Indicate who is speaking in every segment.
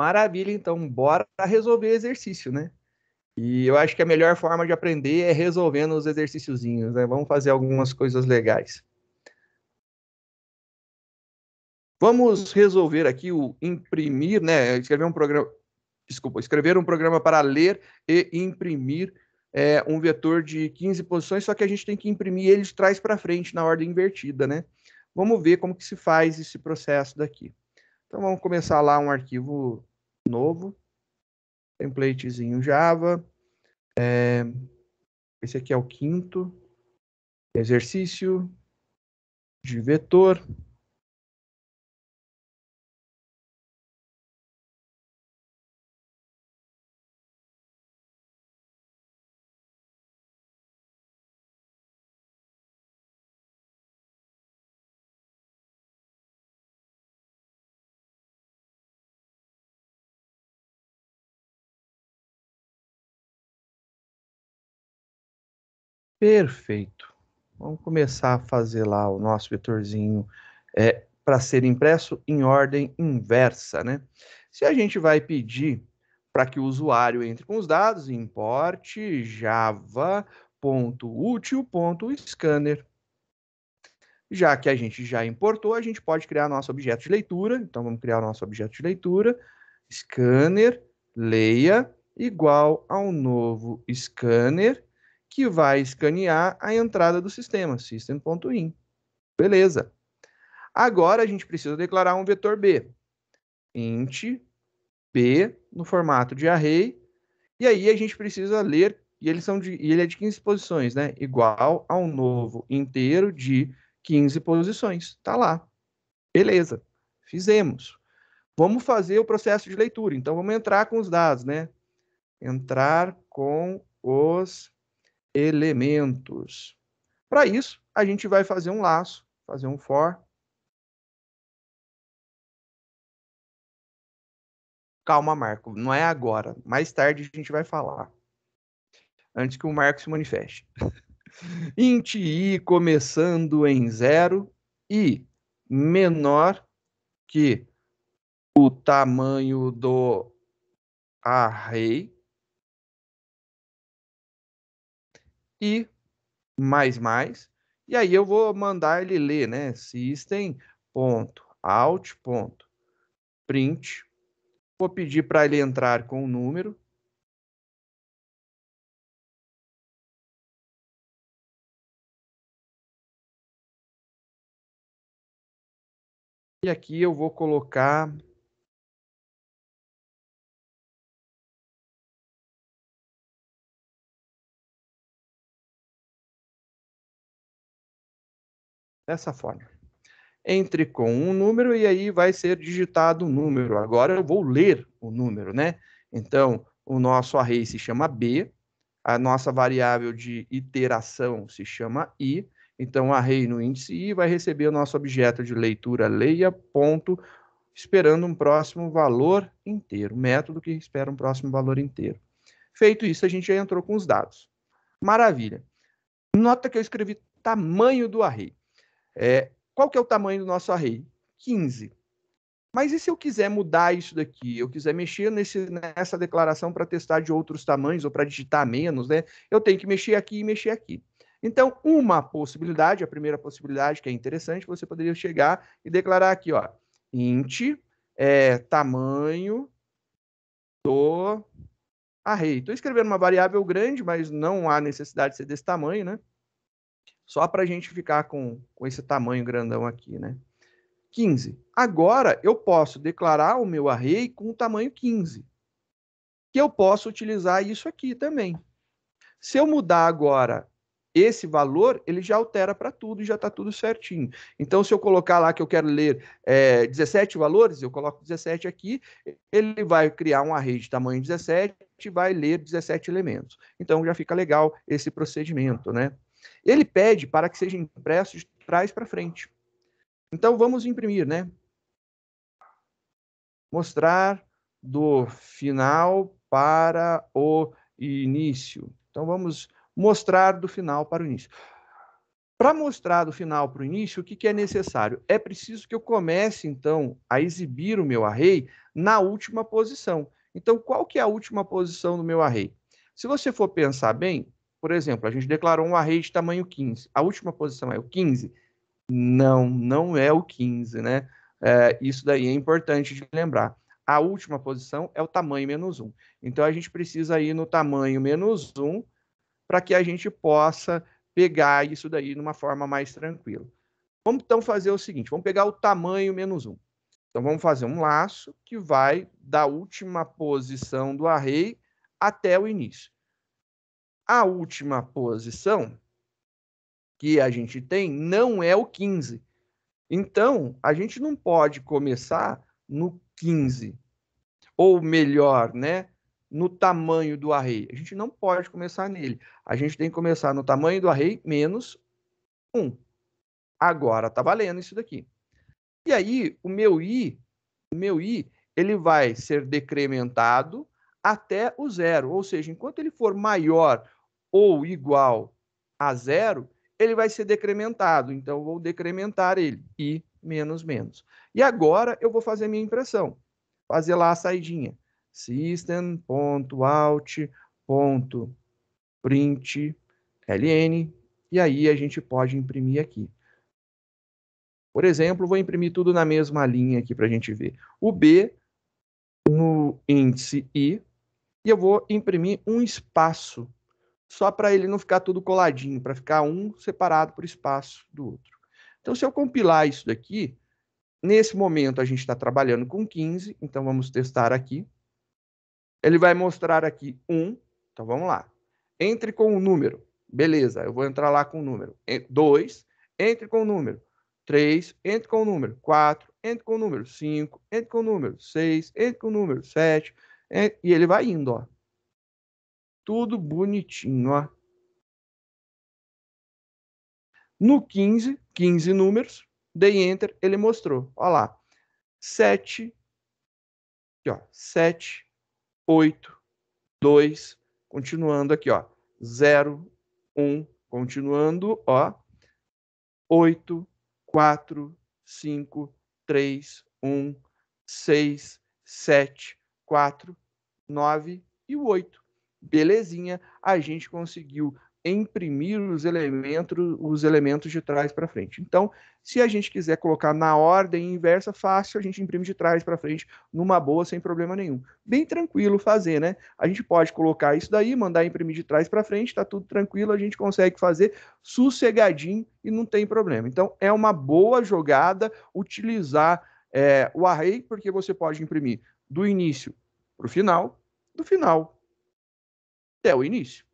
Speaker 1: Maravilha, então bora resolver exercício, né? E eu acho que a melhor forma de aprender é resolvendo os exercíciozinhos, né? Vamos fazer algumas coisas legais. Vamos resolver aqui o imprimir, né? Escrever um programa. Desculpa, escrever um programa para ler e imprimir é, um vetor de 15 posições, só que a gente tem que imprimir ele de trás para frente na ordem invertida, né? Vamos ver como que se faz esse processo daqui. Então vamos começar lá um arquivo novo, templatezinho Java. É, esse aqui é o quinto exercício
Speaker 2: de vetor. Perfeito. Vamos começar
Speaker 1: a fazer lá o nosso vetorzinho é, para ser impresso em ordem inversa, né? Se a gente vai pedir para que o usuário entre com os dados, importe java.util.scanner. Já que a gente já importou, a gente pode criar nosso objeto de leitura. Então, vamos criar o nosso objeto de leitura. Scanner, leia, igual ao novo scanner que vai escanear a entrada do sistema, system.in. Beleza. Agora a gente precisa declarar um vetor B. int b no formato de array. E aí a gente precisa ler, e, eles são de, e ele é de 15 posições, né? Igual a um novo inteiro de 15 posições. Tá lá. Beleza. Fizemos. Vamos fazer o processo de leitura. Então vamos entrar com os dados, né? Entrar com os elementos. Para isso, a gente vai fazer um laço, fazer um for. Calma, Marco, não é agora. Mais tarde a gente vai falar. Antes que o Marco se manifeste. int i começando em zero e menor que o tamanho do array e mais mais. E aí eu vou mandar ele ler, né? System.out.print. ponto ponto print. Vou pedir para ele entrar com o um número.
Speaker 2: E aqui eu vou colocar
Speaker 1: dessa forma. Entre com um número e aí vai ser digitado um número. Agora eu vou ler o número, né? Então, o nosso array se chama B, a nossa variável de iteração se chama I, então o array no índice I vai receber o nosso objeto de leitura leia, ponto, esperando um próximo valor inteiro, método que espera um próximo valor inteiro. Feito isso, a gente já entrou com os dados. Maravilha. Nota que eu escrevi tamanho do array. É, qual que é o tamanho do nosso array? 15. Mas e se eu quiser mudar isso daqui? Eu quiser mexer nesse, nessa declaração para testar de outros tamanhos ou para digitar menos, né? Eu tenho que mexer aqui e mexer aqui. Então, uma possibilidade, a primeira possibilidade que é interessante, você poderia chegar e declarar aqui, ó, int é, tamanho do array. Estou escrevendo uma variável grande, mas não há necessidade de ser desse tamanho, né? Só para a gente ficar com, com esse tamanho grandão aqui, né? 15. Agora eu posso declarar o meu array com o tamanho 15, que eu posso utilizar isso aqui também. Se eu mudar agora esse valor, ele já altera para tudo e já está tudo certinho. Então, se eu colocar lá que eu quero ler é, 17 valores, eu coloco 17 aqui, ele vai criar um array de tamanho 17 e vai ler 17 elementos. Então, já fica legal esse procedimento, né? Ele pede para que seja impresso de trás para frente. Então vamos imprimir, né? Mostrar do final para o início. Então vamos mostrar do final para o início. Para mostrar do final para o início, o que, que, é necessário? É preciso que eu comece, então, a exibir o meu array na última posição. Então, qual que é a última posição do meu array? Se você for pensar bem, por exemplo, a gente declarou um array de tamanho 15. A última posição é o 15? Não, não é o 15, né? É, isso daí é importante de lembrar. A última posição é o tamanho menos 1. Então, a gente precisa ir no tamanho menos 1 para que a gente possa pegar isso daí de uma forma mais tranquila. Vamos então fazer o seguinte, vamos pegar o tamanho menos 1. Então, vamos fazer um laço que vai da última posição do array até o início. A última posição que a gente tem não é o 15. Então, a gente não pode começar no 15. Ou melhor, né? No tamanho do array. A gente não pode começar nele. A gente tem que começar no tamanho do array menos 1. Agora tá valendo isso daqui. E aí, o meu i, o meu i, ele vai ser decrementado até o zero. Ou seja, enquanto ele for maior ou igual a zero, ele vai ser decrementado. Então, vou decrementar ele. I menos menos. E agora eu vou fazer a minha impressão. Fazer lá a saidinha. System.out.println. ln. E aí a gente pode imprimir aqui. Por exemplo, vou imprimir tudo na mesma linha aqui para a gente ver. O B no índice I. E eu vou imprimir um espaço só para ele não ficar tudo coladinho, para ficar um separado por espaço do outro. Então, se eu compilar isso daqui, nesse momento a gente está trabalhando com 15, então vamos testar aqui. Ele vai mostrar aqui 1, então vamos lá. Entre com o número, beleza, eu vou entrar lá com o número. 2, entre com o número. 3, entre com o número. 4, entre com o número. 5, entre com o número. 6, entre com o número. 7, e ele vai indo, ó. Tudo bonitinho, ó. No 15, 15 números, dei enter, ele mostrou. Ó lá. 7, aqui, ó, 7, 8, 2, continuando aqui, ó, 0, 1, continuando, ó, 8, 4, 5, 3, 1, 6, 7, 4, 9 e o 8. Belezinha, a gente conseguiu imprimir os elementos, os elementos de trás para frente. Então, se a gente quiser colocar na ordem inversa, fácil, a gente imprime de trás para frente numa boa, sem problema nenhum. Bem tranquilo fazer, né? A gente pode colocar isso daí, mandar imprimir de trás para frente, tá tudo tranquilo, a gente consegue fazer sossegadinho e não tem problema. Então, é uma boa jogada utilizar é, o array, porque você pode imprimir do início para o final, do final até o início.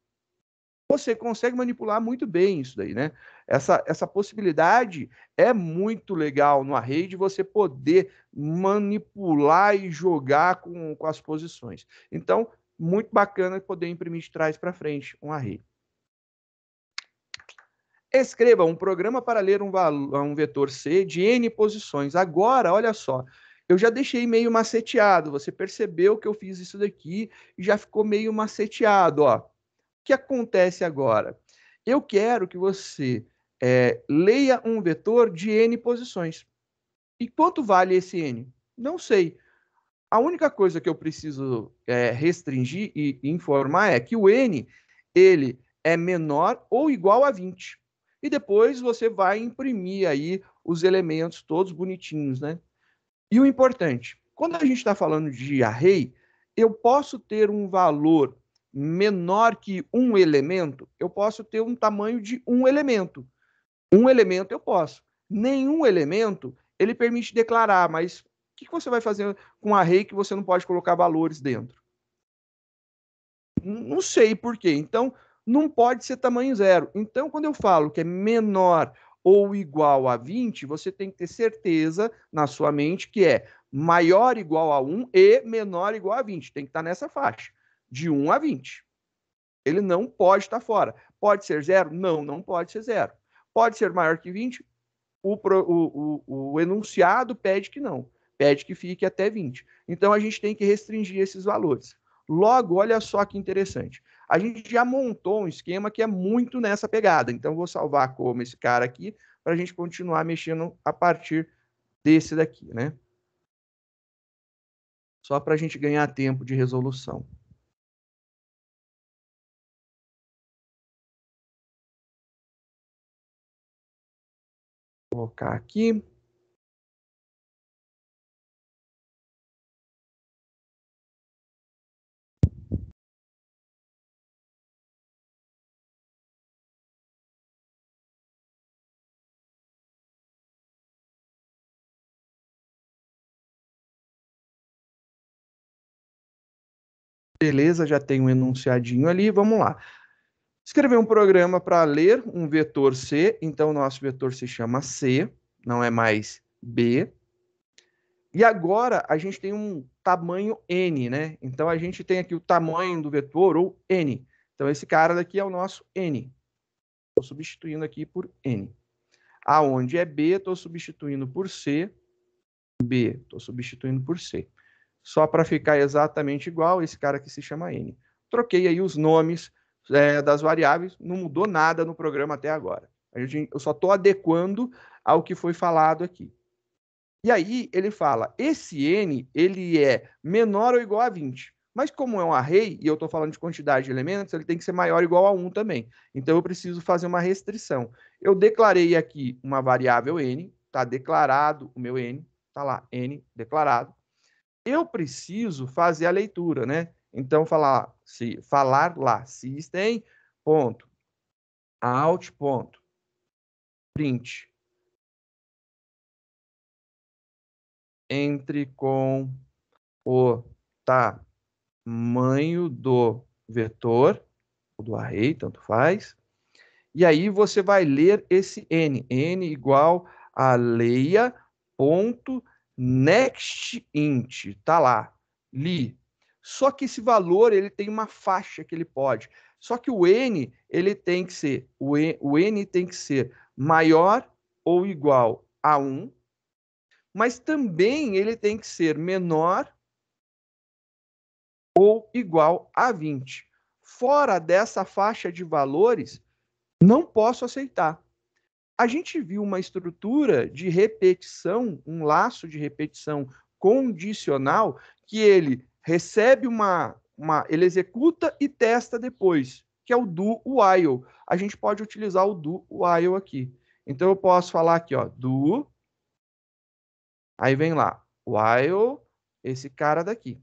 Speaker 1: Você consegue manipular muito bem isso daí, né? Essa, essa possibilidade é muito legal numa rede você poder manipular e jogar com, com as posições. Então, muito bacana poder imprimir de trás para frente um array. Escreva um programa para ler um, valor, um vetor C de N posições. Agora, olha só, eu já deixei meio maceteado. Você percebeu que eu fiz isso daqui e já ficou meio maceteado. Ó. O que acontece agora? Eu quero que você é, leia um vetor de n posições. E quanto vale esse n? Não sei. A única coisa que eu preciso é, restringir e informar é que o n ele é menor ou igual a 20. E depois você vai imprimir aí os elementos todos bonitinhos, né? E o importante, quando a gente está falando de array, eu posso ter um valor menor que um elemento, eu posso ter um tamanho de um elemento. Um elemento eu posso. Nenhum elemento ele permite declarar, mas o que você vai fazer com um array que você não pode colocar valores dentro? Não sei por quê. Então, não pode ser tamanho zero. Então, quando eu falo que é menor ou igual a 20, você tem que ter certeza na sua mente que é maior igual a 1 e menor igual a 20. Tem que estar nessa faixa, de 1 a 20. Ele não pode estar fora. Pode ser zero? Não, não pode ser zero. Pode ser maior que 20? O, o, o, o enunciado pede que não. Pede que fique até 20. Então a gente tem que restringir esses valores. Logo, olha só que interessante a gente já montou um esquema que é muito nessa pegada. Então, vou salvar como esse cara aqui para a gente continuar mexendo a partir desse daqui, né? Só para a gente ganhar tempo de resolução.
Speaker 2: Vou colocar aqui.
Speaker 1: beleza, já tem um enunciadinho ali, vamos lá. Escrever um programa para ler um vetor C, então nosso vetor se chama C, não é mais B. E agora a gente tem um tamanho N, né? Então a gente tem aqui o tamanho do vetor, ou N. Então esse cara daqui é o nosso N. Estou substituindo aqui por N. Aonde é B, estou substituindo por C. B, estou substituindo por C só para ficar exatamente igual esse cara que se chama N. Troquei aí os nomes é, das variáveis, não mudou nada no programa até agora. Gente, eu só estou adequando ao que foi falado aqui. E aí ele fala, esse N ele é menor ou igual a 20. Mas como é um array, e eu estou falando de quantidade de elementos, ele tem que ser maior ou igual a 1 também. Então, eu preciso fazer uma restrição. Eu declarei aqui uma variável n, está declarado o meu n, está lá, n declarado eu preciso fazer a leitura, né? Então, falar, se, falar lá, system, ponto, out, ponto, print,
Speaker 2: entre com
Speaker 1: o tamanho do vetor, do array, tanto faz, e aí você vai ler esse n, n igual a leia, ponto, Next int, tá lá, li. Só que esse valor ele tem uma faixa que ele pode. Só que o n ele tem que ser o o n tem que ser maior ou igual a 1, mas também ele tem que ser menor ou igual a 20. Fora dessa faixa de valores, não posso aceitar a gente viu uma estrutura de repetição, um laço de repetição condicional, que ele recebe uma, uma ele executa e testa depois, que é o do while. A gente pode utilizar o do while aqui. Então eu posso falar aqui, ó, do aí vem lá while esse cara daqui.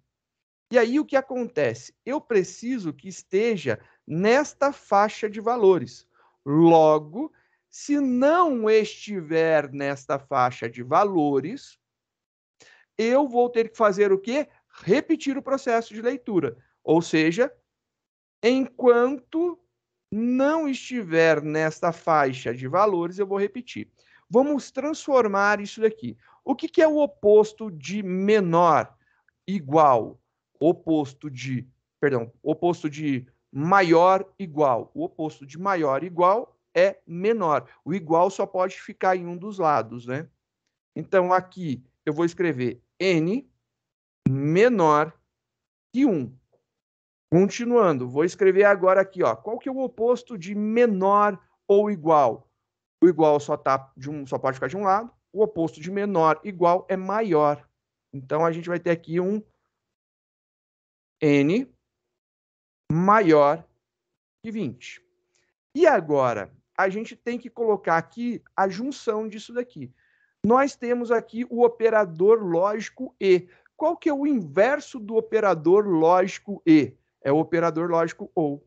Speaker 1: E aí o que acontece? Eu preciso que esteja nesta faixa de valores. Logo, se não estiver nesta faixa de valores, eu vou ter que fazer o quê? Repetir o processo de leitura. Ou seja, enquanto não estiver nesta faixa de valores, eu vou repetir. Vamos transformar isso daqui. O que, que é o oposto de menor igual? Oposto de, perdão, oposto de maior igual. O oposto de maior igual é menor. O igual só pode ficar em um dos lados, né? Então, aqui eu vou escrever n menor que 1. Continuando, vou escrever agora aqui, ó, qual que é o oposto de menor ou igual? O igual só, tá de um, só pode ficar de um lado, o oposto de menor igual é maior. Então, a gente vai ter aqui um n maior que 20. E agora, a gente tem que colocar aqui a junção disso daqui. Nós temos aqui o operador lógico E. Qual que é o inverso do operador lógico E? É o operador lógico OU.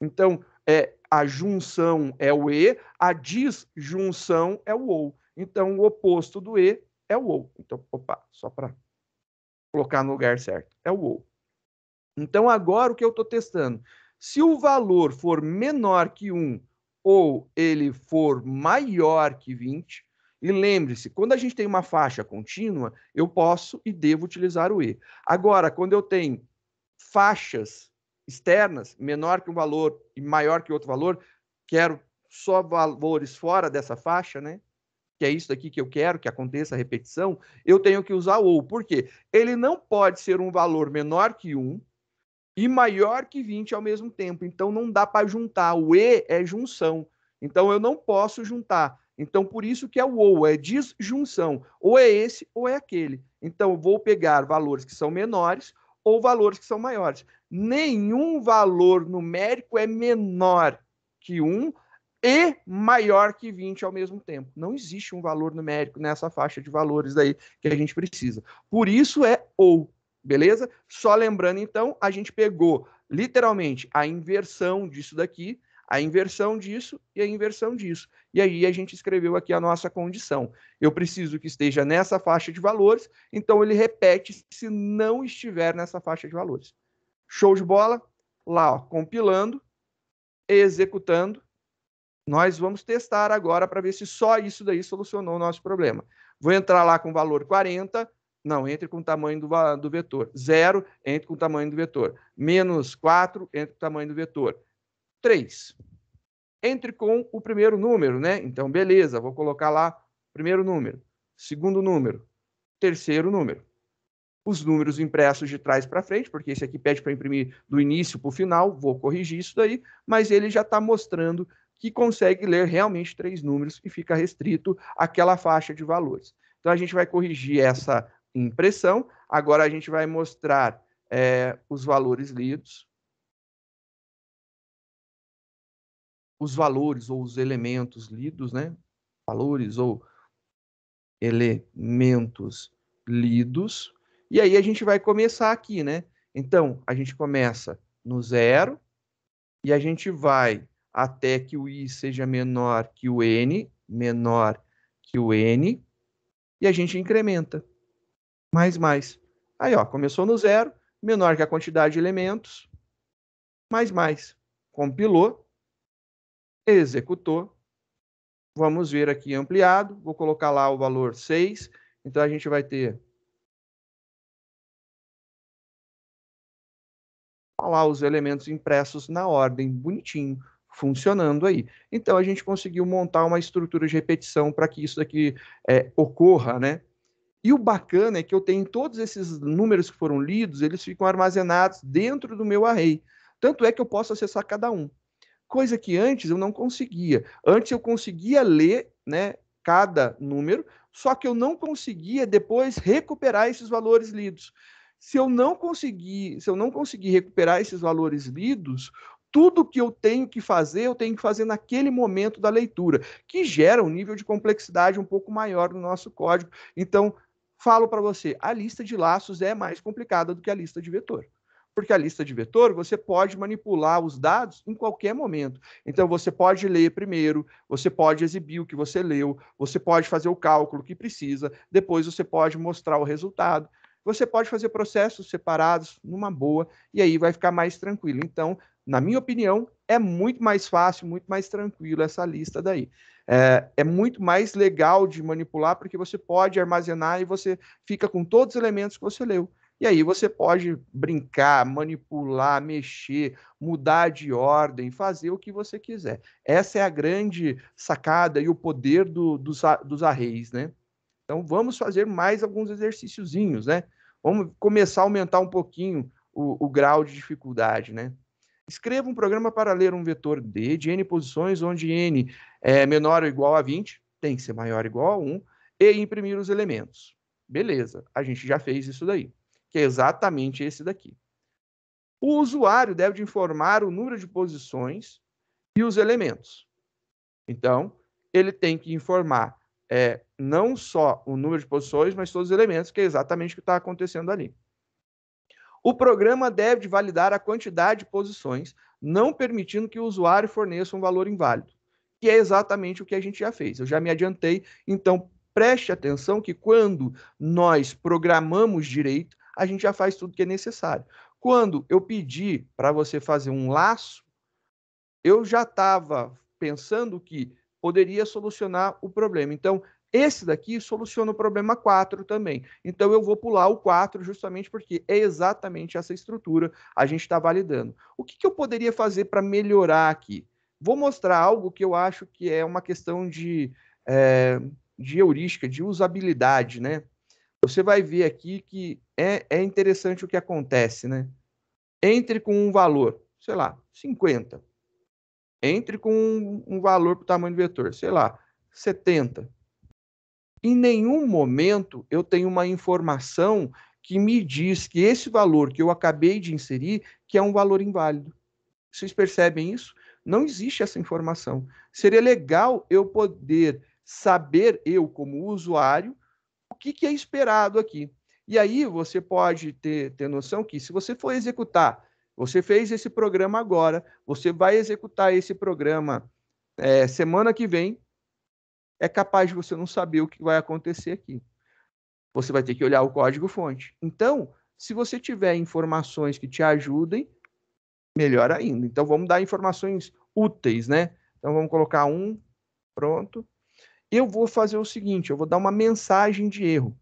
Speaker 1: Então, é a junção é o E, a disjunção é o OU. Então, o oposto do E é o OU. Então, opa, só para colocar no lugar certo, é o OU. Então, agora o que eu estou testando? Se o valor for menor que 1 ou ele for maior que 20, e lembre-se, quando a gente tem uma faixa contínua, eu posso e devo utilizar o E. Agora, quando eu tenho faixas externas, menor que um valor e maior que outro valor, quero só valores fora dessa faixa, né? Que é isso daqui que eu quero que aconteça a repetição, eu tenho que usar o ou. Por quê? Ele não pode ser um valor menor que 1, e maior que 20 ao mesmo tempo. Então não dá para juntar. O E é junção. Então eu não posso juntar. Então por isso que é o ou, é disjunção. Ou é esse ou é aquele. Então eu vou pegar valores que são menores ou valores que são maiores. Nenhum valor numérico é menor que 1 e maior que 20 ao mesmo tempo. Não existe um valor numérico nessa faixa de valores aí que a gente precisa. Por isso é ou. Beleza? Só lembrando, então, a gente pegou literalmente a inversão disso daqui, a inversão disso e a inversão disso. E aí a gente escreveu aqui a nossa condição. Eu preciso que esteja nessa faixa de valores, então ele repete se não estiver nessa faixa de valores. Show de bola? Lá, ó, compilando, executando. Nós vamos testar agora para ver se só isso daí solucionou o nosso problema. Vou entrar lá com o valor 40, não, entre com o tamanho do, do vetor. Zero, entre com o tamanho do vetor. Menos quatro, entre com o tamanho do vetor. Três. Entre com o primeiro número, né? Então, beleza, vou colocar lá primeiro número, segundo número, terceiro número. Os números impressos de trás para frente, porque esse aqui pede para imprimir do início para o final, vou corrigir isso daí, mas ele já está mostrando que consegue ler realmente três números e fica restrito àquela faixa de valores. Então a gente vai corrigir essa impressão. Agora a gente vai mostrar é, os valores lidos. Os valores ou os elementos lidos, né? Valores ou elementos lidos. E aí a gente vai começar aqui, né? Então, a gente começa no zero e a gente vai até que o i seja menor que o n, menor que o n, e a gente incrementa mais, mais. Aí, ó, começou no zero, menor que a quantidade de elementos, mais, mais. Compilou, executou. Vamos ver aqui ampliado. Vou colocar lá o valor 6. Então, a gente vai ter... lá os elementos impressos na ordem, bonitinho, funcionando aí. Então, a gente conseguiu montar uma estrutura de repetição para que isso daqui é, ocorra, né? E o bacana é que eu tenho todos esses números que foram lidos, eles ficam armazenados dentro do meu array. Tanto é que eu posso acessar cada um. Coisa que antes eu não conseguia. Antes eu conseguia ler né, cada número, só que eu não conseguia depois recuperar esses valores lidos. Se eu não conseguir, se eu não conseguir recuperar esses valores lidos, tudo que eu tenho que fazer, eu tenho que fazer naquele momento da leitura, que gera um nível de complexidade um pouco maior no nosso código. Então, falo para você, a lista de laços é mais complicada do que a lista de vetor. Porque a lista de vetor, você pode manipular os dados em qualquer momento. Então, você pode ler primeiro, você pode exibir o que você leu, você pode fazer o cálculo que precisa, depois você pode mostrar o resultado. Você pode fazer processos separados numa boa, e aí vai ficar mais tranquilo. Então, na minha opinião, é muito mais fácil, muito mais tranquilo essa lista daí. É, é, muito mais legal de manipular porque você pode armazenar e você fica com todos os elementos que você leu. E aí você pode brincar, manipular, mexer, mudar de ordem, fazer o que você quiser. Essa é a grande sacada e o poder do, dos, dos arrays, né? Então vamos fazer mais alguns exercíciozinhos, né? Vamos começar a aumentar um pouquinho o, o grau de dificuldade, né? Escreva um programa para ler um vetor D de n posições onde n é menor ou igual a 20, tem que ser maior ou igual a 1, e imprimir os elementos. Beleza, a gente já fez isso daí, que é exatamente esse daqui. O usuário deve informar o número de posições e os elementos. Então, ele tem que informar é, não só o número de posições, mas todos os elementos, que é exatamente o que está acontecendo ali. O programa deve validar a quantidade de posições, não permitindo que o usuário forneça um valor inválido, que é exatamente o que a gente já fez. Eu já me adiantei, então preste atenção que quando nós programamos direito, a gente já faz tudo que é necessário. Quando eu pedi para você fazer um laço, eu já estava pensando que poderia solucionar o problema. Então, esse daqui soluciona o problema 4 também. Então eu vou pular o 4 justamente porque é exatamente essa estrutura a gente está validando. O que, que eu poderia fazer para melhorar aqui? Vou mostrar algo que eu acho que é uma questão de, é, de heurística, de usabilidade, né? Você vai ver aqui que é, é interessante o que acontece, né? Entre com um valor, sei lá, 50. Entre com um, um valor para o tamanho do vetor, sei lá, 70 em nenhum momento eu tenho uma informação que me diz que esse valor que eu acabei de inserir que é um valor inválido. Vocês percebem isso? Não existe essa informação. Seria legal eu poder saber, eu como usuário, o que, que é esperado aqui. E aí você pode ter, ter noção que se você for executar, você fez esse programa agora, você vai executar esse programa é, semana que vem, é capaz de você não saber o que vai acontecer aqui. Você vai ter que olhar o código-fonte. Então, se você tiver informações que te ajudem, melhor ainda. Então, vamos dar informações úteis, né? Então, vamos colocar um, pronto. Eu vou fazer o seguinte, eu vou dar uma mensagem de erro.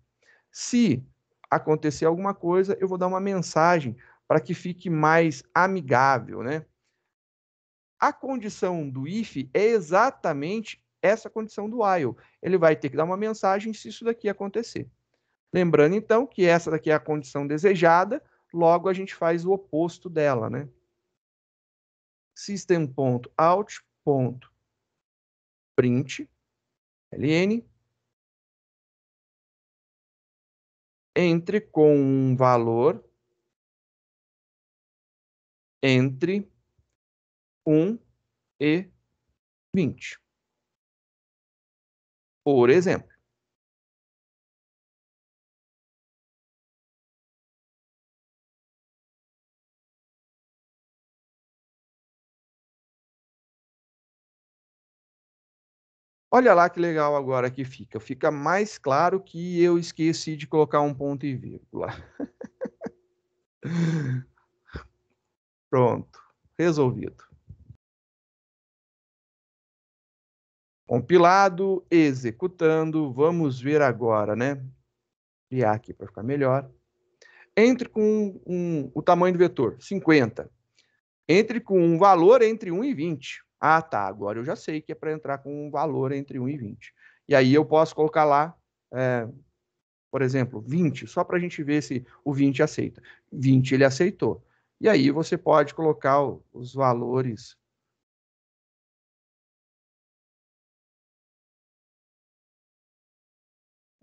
Speaker 1: Se acontecer alguma coisa, eu vou dar uma mensagem para que fique mais amigável, né? A condição do if é exatamente essa condição do while. Ele vai ter que dar uma mensagem se isso daqui acontecer. Lembrando, então, que essa daqui é a condição desejada, logo a gente faz o oposto dela, né? System.out.print ln
Speaker 2: entre com um valor entre 1 e 20. Por exemplo.
Speaker 1: Olha lá que legal agora que fica. Fica mais claro que eu esqueci de colocar um ponto e vírgula. Pronto, resolvido. Compilado, executando, vamos ver agora, né? Criar aqui para ficar melhor. Entre com um, um, o tamanho do vetor, 50. Entre com um valor entre 1 e 20. Ah, tá, agora eu já sei que é para entrar com um valor entre 1 e 20. E aí eu posso colocar lá, é, por exemplo, 20, só para a gente ver se o 20 aceita. 20 ele aceitou. E aí você pode colocar os valores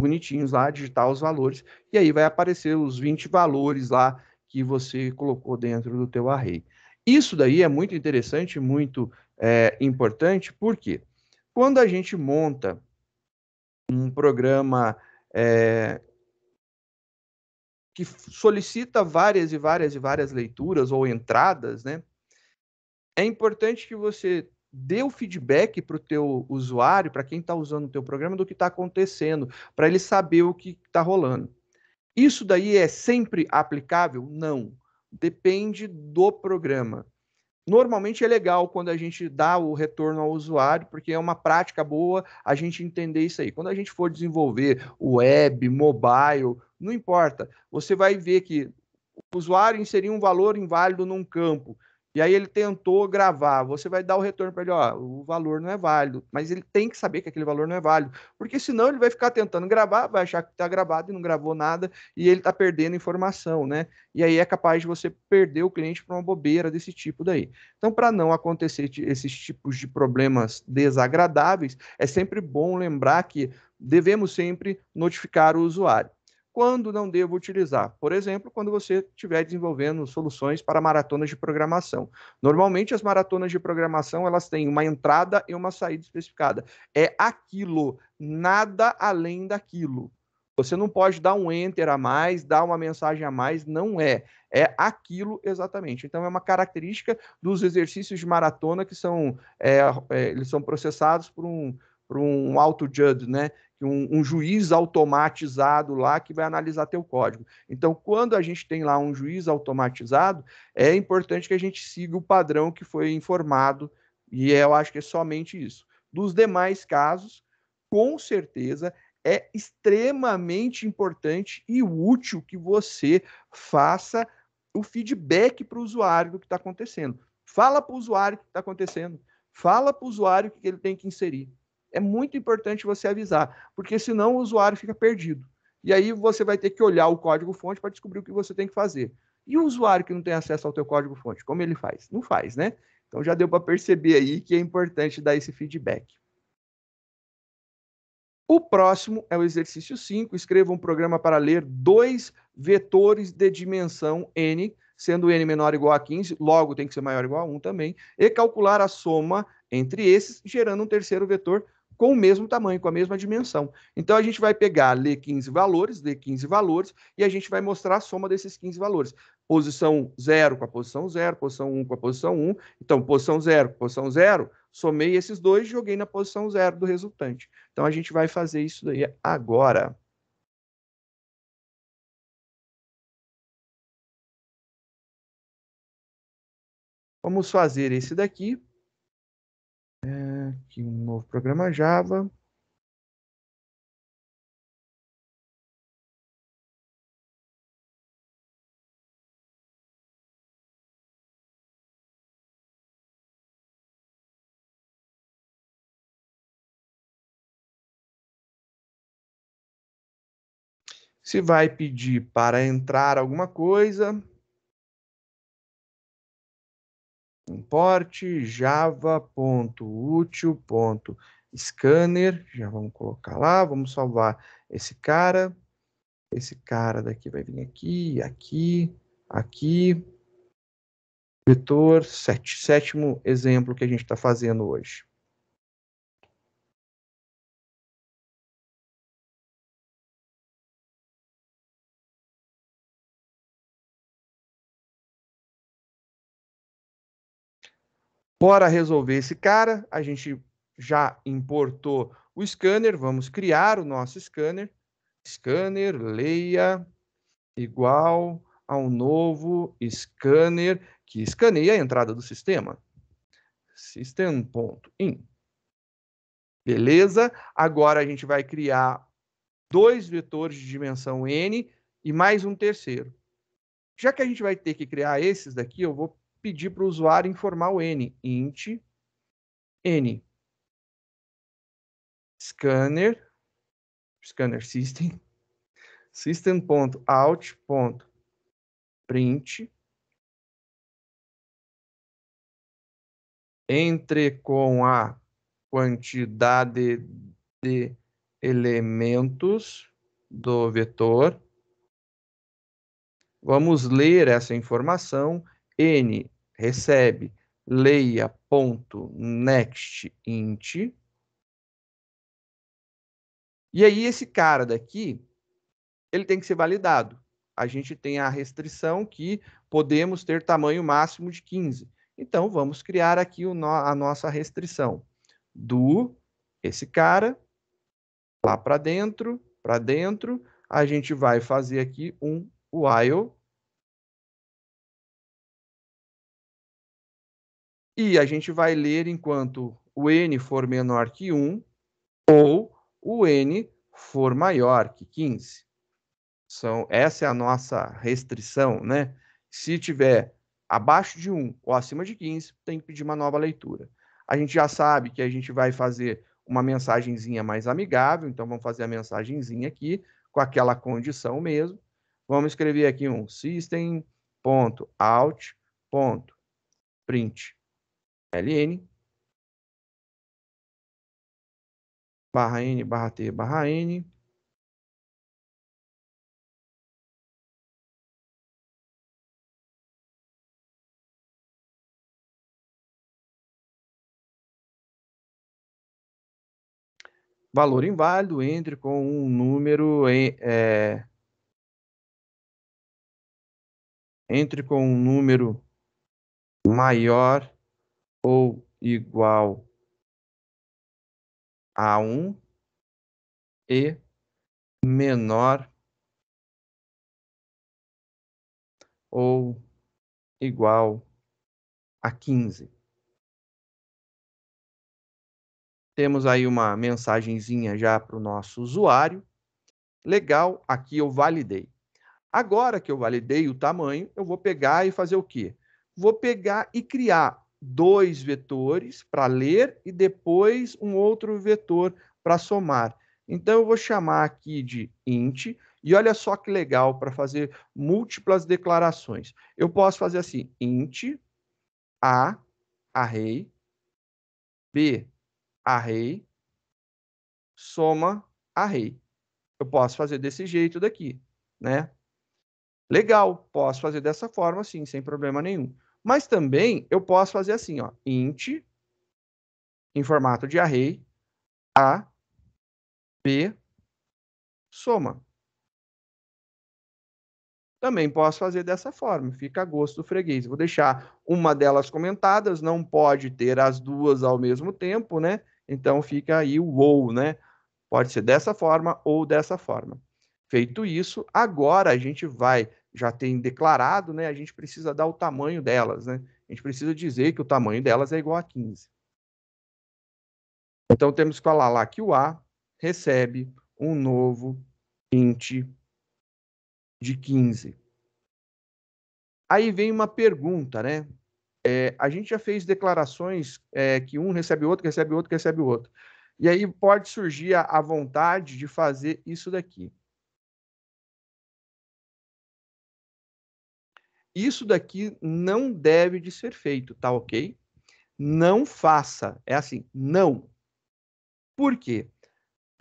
Speaker 1: bonitinhos lá, digitar os valores, e aí vai aparecer os 20 valores lá que você colocou dentro do teu array. Isso daí é muito interessante, muito é, importante, porque quando a gente monta um programa é, que solicita várias e várias e várias leituras ou entradas, né? É importante que você dê o feedback para o teu usuário, para quem está usando o teu programa, do que está acontecendo, para ele saber o que está rolando. Isso daí é sempre aplicável? Não. Depende do programa. Normalmente é legal quando a gente dá o retorno ao usuário, porque é uma prática boa a gente entender isso aí. Quando a gente for desenvolver web, mobile, não importa. Você vai ver que o usuário inseriu um valor inválido num campo. E aí ele tentou gravar, você vai dar o retorno para ele, ó, o valor não é válido, mas ele tem que saber que aquele valor não é válido, porque senão ele vai ficar tentando gravar, vai achar que está gravado e não gravou nada, e ele está perdendo informação, né? E aí é capaz de você perder o cliente para uma bobeira desse tipo daí. Então, para não acontecer esses tipos de problemas desagradáveis, é sempre bom lembrar que devemos sempre notificar o usuário quando não devo utilizar. Por exemplo, quando você estiver desenvolvendo soluções para maratonas de programação. Normalmente as maratonas de programação, elas têm uma entrada e uma saída especificada. É aquilo, nada além daquilo. Você não pode dar um enter a mais, dar uma mensagem a mais, não é. É aquilo exatamente. Então, é uma característica dos exercícios de maratona que são, é, é eles são processados por um, para um auto-judge, né? Um, um, juiz automatizado lá que vai analisar teu código. Então, quando a gente tem lá um juiz automatizado, é importante que a gente siga o padrão que foi informado, e eu acho que é somente isso. Dos demais casos, com certeza é extremamente importante e útil que você faça o feedback para o usuário do que está acontecendo. Fala para o usuário o que está acontecendo. Fala para o usuário o que ele tem que inserir é muito importante você avisar, porque senão o usuário fica perdido. E aí você vai ter que olhar o código-fonte para descobrir o que você tem que fazer. E o usuário que não tem acesso ao teu código-fonte, como ele faz? Não faz, né? Então já deu para perceber aí que é importante dar esse feedback. O próximo é o exercício 5. Escreva um programa para ler dois vetores de dimensão n, sendo n menor ou igual a 15, logo tem que ser maior ou igual a 1 também, e calcular a soma entre esses, gerando um terceiro vetor com o mesmo tamanho, com a mesma dimensão. Então a gente vai pegar, ler 15 valores, ler 15 valores, e a gente vai mostrar a soma desses 15 valores. Posição 0 com a posição 0, posição 1 um com a posição 1. Um. Então, posição 0 com posição 0, somei esses dois e joguei na posição 0 do resultante. Então a gente vai fazer isso daí agora.
Speaker 2: Vamos fazer esse daqui Aqui um novo programa Java. Se vai pedir para entrar alguma coisa, Import
Speaker 1: java.util.scanner, já vamos colocar lá, vamos salvar esse cara, esse cara daqui vai vir aqui, aqui, aqui, vetor 7, sétimo exemplo
Speaker 2: que a gente está fazendo hoje. Bora
Speaker 1: resolver esse cara. A gente já importou o scanner. Vamos criar o nosso scanner. Scanner leia igual a um novo scanner que escaneia a entrada do sistema. System.in. Beleza? Agora a gente vai criar dois vetores de dimensão n e mais um terceiro. Já que a gente vai ter que criar esses daqui, eu vou pedir para o usuário informar o N. int N. Scanner,
Speaker 2: scanner system, system.out.print,
Speaker 1: entre com a quantidade de elementos do vetor. Vamos ler essa informação. N recebe leia.nextInt. E aí esse cara daqui, ele tem que ser validado. A gente tem a restrição que podemos ter tamanho máximo de 15. Então vamos criar aqui no, a nossa restrição do esse cara lá para dentro, para dentro, a gente vai fazer aqui um while
Speaker 2: E a gente vai
Speaker 1: ler enquanto o n for menor que 1 ou o n for maior que 15. São, essa é a nossa restrição, né? Se tiver abaixo de 1 ou acima de 15, tem que pedir uma nova leitura. A gente já sabe que a gente vai fazer uma mensagenzinha mais amigável, então vamos fazer a mensagenzinha aqui com aquela condição mesmo. Vamos escrever aqui um system.out.print ln
Speaker 2: barra n barra t barra n valor inválido, entre com um número é, entre com um número maior ou igual a um e menor ou igual a quinze
Speaker 1: Temos aí uma mensagenzinha já para o nosso usuário. Legal, aqui eu validei. Agora que eu validei o tamanho, eu vou pegar e fazer o quê? Vou pegar e criar dois vetores para ler e depois um outro vetor para somar. Então eu vou chamar aqui de int e olha só que legal para fazer múltiplas declarações. Eu posso fazer assim, int a array b array soma array. Eu posso fazer desse jeito daqui, né? Legal, posso fazer dessa forma sim, sem problema nenhum. Mas também eu posso fazer assim, ó, int em formato de array a b soma. Também posso fazer dessa forma, fica a gosto do freguês. Vou deixar uma delas comentadas, não pode ter as duas ao mesmo tempo, né? Então fica aí o ou, né? Pode ser dessa forma ou dessa forma. Feito isso, agora a gente vai já tem declarado, né, a gente precisa dar o tamanho delas, né? A gente precisa dizer que o tamanho delas é igual a 15. Então temos que falar lá que o A recebe
Speaker 2: um novo int de 15.
Speaker 1: Aí vem uma pergunta, né? É, a gente já fez declarações é, que um recebe outro, recebe outro, recebe outro. E aí pode surgir a, a vontade de fazer isso daqui. Isso daqui não deve de ser feito, tá ok? Não faça. É assim, não. Por quê?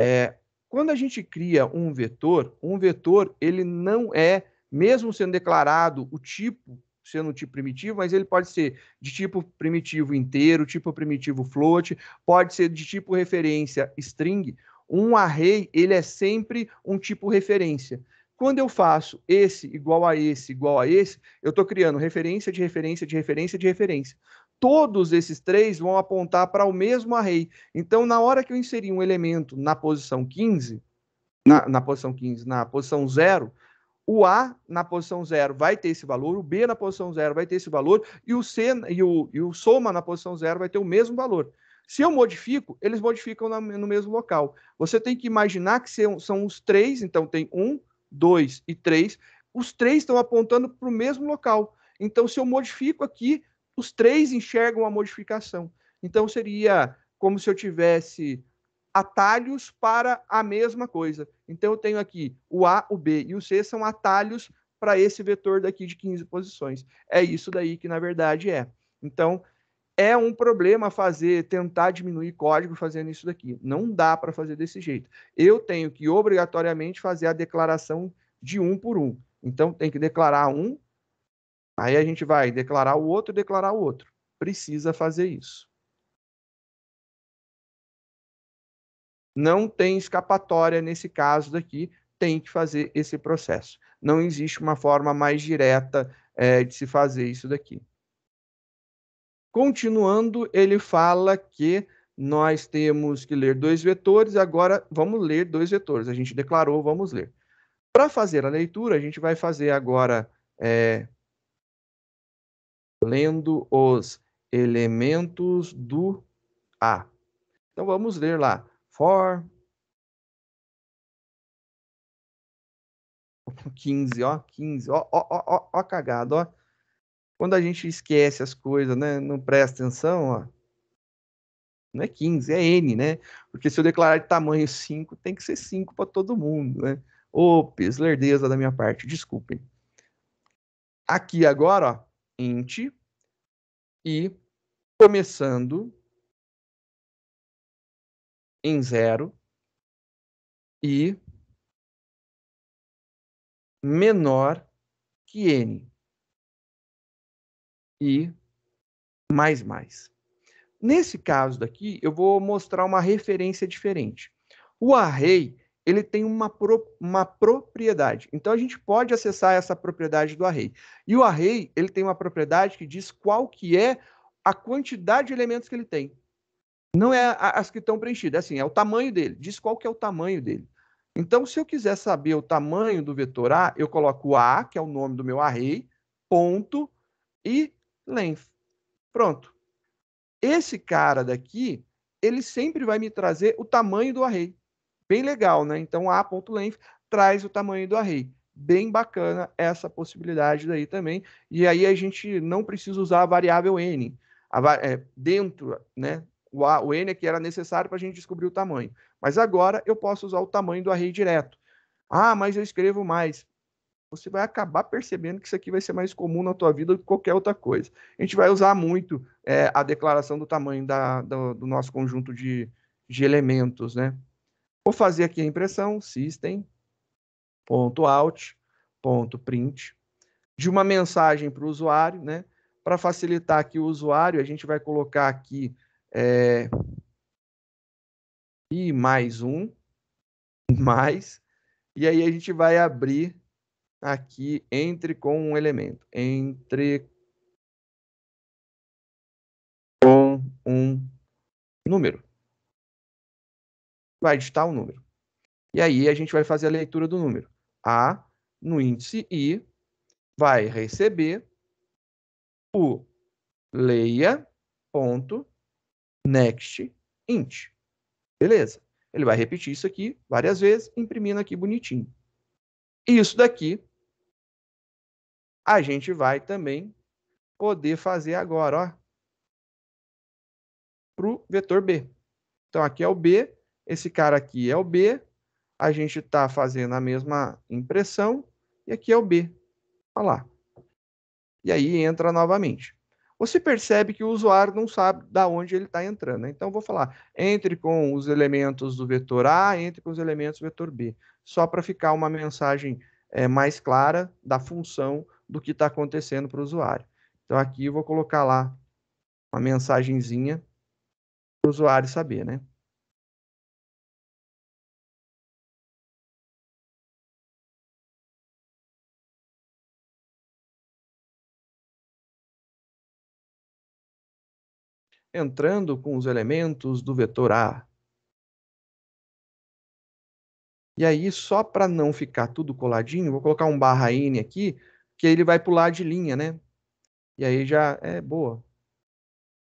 Speaker 1: É, quando a gente cria um vetor, um vetor ele não é, mesmo sendo declarado o tipo, sendo um tipo primitivo, mas ele pode ser de tipo primitivo inteiro, tipo primitivo float, pode ser de tipo referência string. Um array ele é sempre um tipo referência. Quando eu faço esse igual a esse igual a esse, eu estou criando referência de referência de referência de referência. Todos esses três vão apontar para o mesmo array. Então, na hora que eu inserir um elemento na posição 15, na, na posição 15, na posição 0, o A na posição 0 vai ter esse valor, o B na posição 0 vai ter esse valor, e o C e o, e o soma na posição 0 vai ter o mesmo valor. Se eu modifico, eles modificam na, no mesmo local. Você tem que imaginar que são, são os três, então tem um, 2 e 3, os três estão apontando para o mesmo local. Então, se eu modifico aqui, os três enxergam a modificação. Então, seria como se eu tivesse atalhos para a mesma coisa. Então, eu tenho aqui o A, o B e o C são atalhos para esse vetor daqui de 15 posições. É isso daí que, na verdade, é. Então, é um problema fazer, tentar diminuir código fazendo isso daqui. Não dá para fazer desse jeito. Eu tenho que obrigatoriamente fazer a declaração de um por um. Então tem que declarar um, aí a gente vai declarar o outro, declarar o outro. Precisa fazer isso. Não tem escapatória nesse caso daqui, tem que fazer esse processo. Não existe uma forma mais direta é, de se fazer isso daqui. Continuando, ele fala que nós temos que ler dois vetores, agora vamos ler dois vetores. A gente declarou, vamos ler. Para fazer a leitura, a gente vai fazer agora é, lendo os elementos do A. Então vamos ler lá. For 15, ó, 15, ó, ó, ó, ó, ó cagado, ó. Quando a gente esquece as coisas, né? Não presta atenção, ó. Não é 15, é N, né? Porque se eu declarar de tamanho 5, tem que ser 5 para todo mundo, né? Ops, lerdeza é da minha parte, desculpem. Aqui agora, ó, int e começando
Speaker 2: em zero e menor que n
Speaker 1: e mais mais. Nesse caso daqui, eu vou mostrar uma referência diferente. O array ele tem uma, pro, uma propriedade. Então, a gente pode acessar essa propriedade do array. E o array ele tem uma propriedade que diz qual que é a quantidade de elementos que ele tem. Não é as que estão preenchidas, é assim, é o tamanho dele. Diz qual que é o tamanho dele. Então, se eu quiser saber o tamanho do vetor A, eu coloco A, que é o nome do meu array, ponto, e length. Pronto. Esse cara daqui, ele sempre vai me trazer o tamanho do array. Bem legal, né? Então, a.length traz o tamanho do array. Bem bacana essa possibilidade daí também. E aí a gente não precisa usar a variável n a, é, dentro, né? O, a, o n é que era necessário para a gente descobrir o tamanho. Mas agora eu posso usar o tamanho do array direto. Ah, mas eu escrevo mais você vai acabar percebendo que isso aqui vai ser mais comum na tua vida do que qualquer outra coisa. A gente vai usar muito é, a declaração do tamanho da, do, do, nosso conjunto de, de elementos, né? Vou fazer aqui a impressão, system, ponto out, ponto print, de uma mensagem para o usuário, né? Para facilitar aqui o usuário, a gente vai colocar aqui é, e mais um, mais, e aí a gente vai abrir aqui entre com um elemento. Entre
Speaker 2: com um
Speaker 1: número. Vai digitar o um número. E aí a gente vai fazer a leitura do número. A no índice I vai receber o leia ponto next int. Beleza. Ele vai repetir isso aqui várias vezes, imprimindo aqui bonitinho. Isso daqui a gente vai também poder fazer agora, ó, para o vetor B. Então, aqui é o B, esse cara aqui é o B, a gente está fazendo a mesma impressão, e aqui é o B. Olha lá. E aí entra novamente. Você percebe que o usuário não sabe da onde ele está entrando. Né? Então, vou falar, entre com os elementos do vetor A, entre com os elementos do vetor B, só para ficar uma mensagem é, mais clara da função do que está acontecendo para o usuário. Então aqui eu vou colocar lá uma mensagenzinha
Speaker 2: para o usuário saber, né? entrando
Speaker 1: com os elementos do vetor A. E aí, só para não ficar tudo coladinho, vou colocar um barra N aqui que ele vai pular de linha, né? E aí já é boa.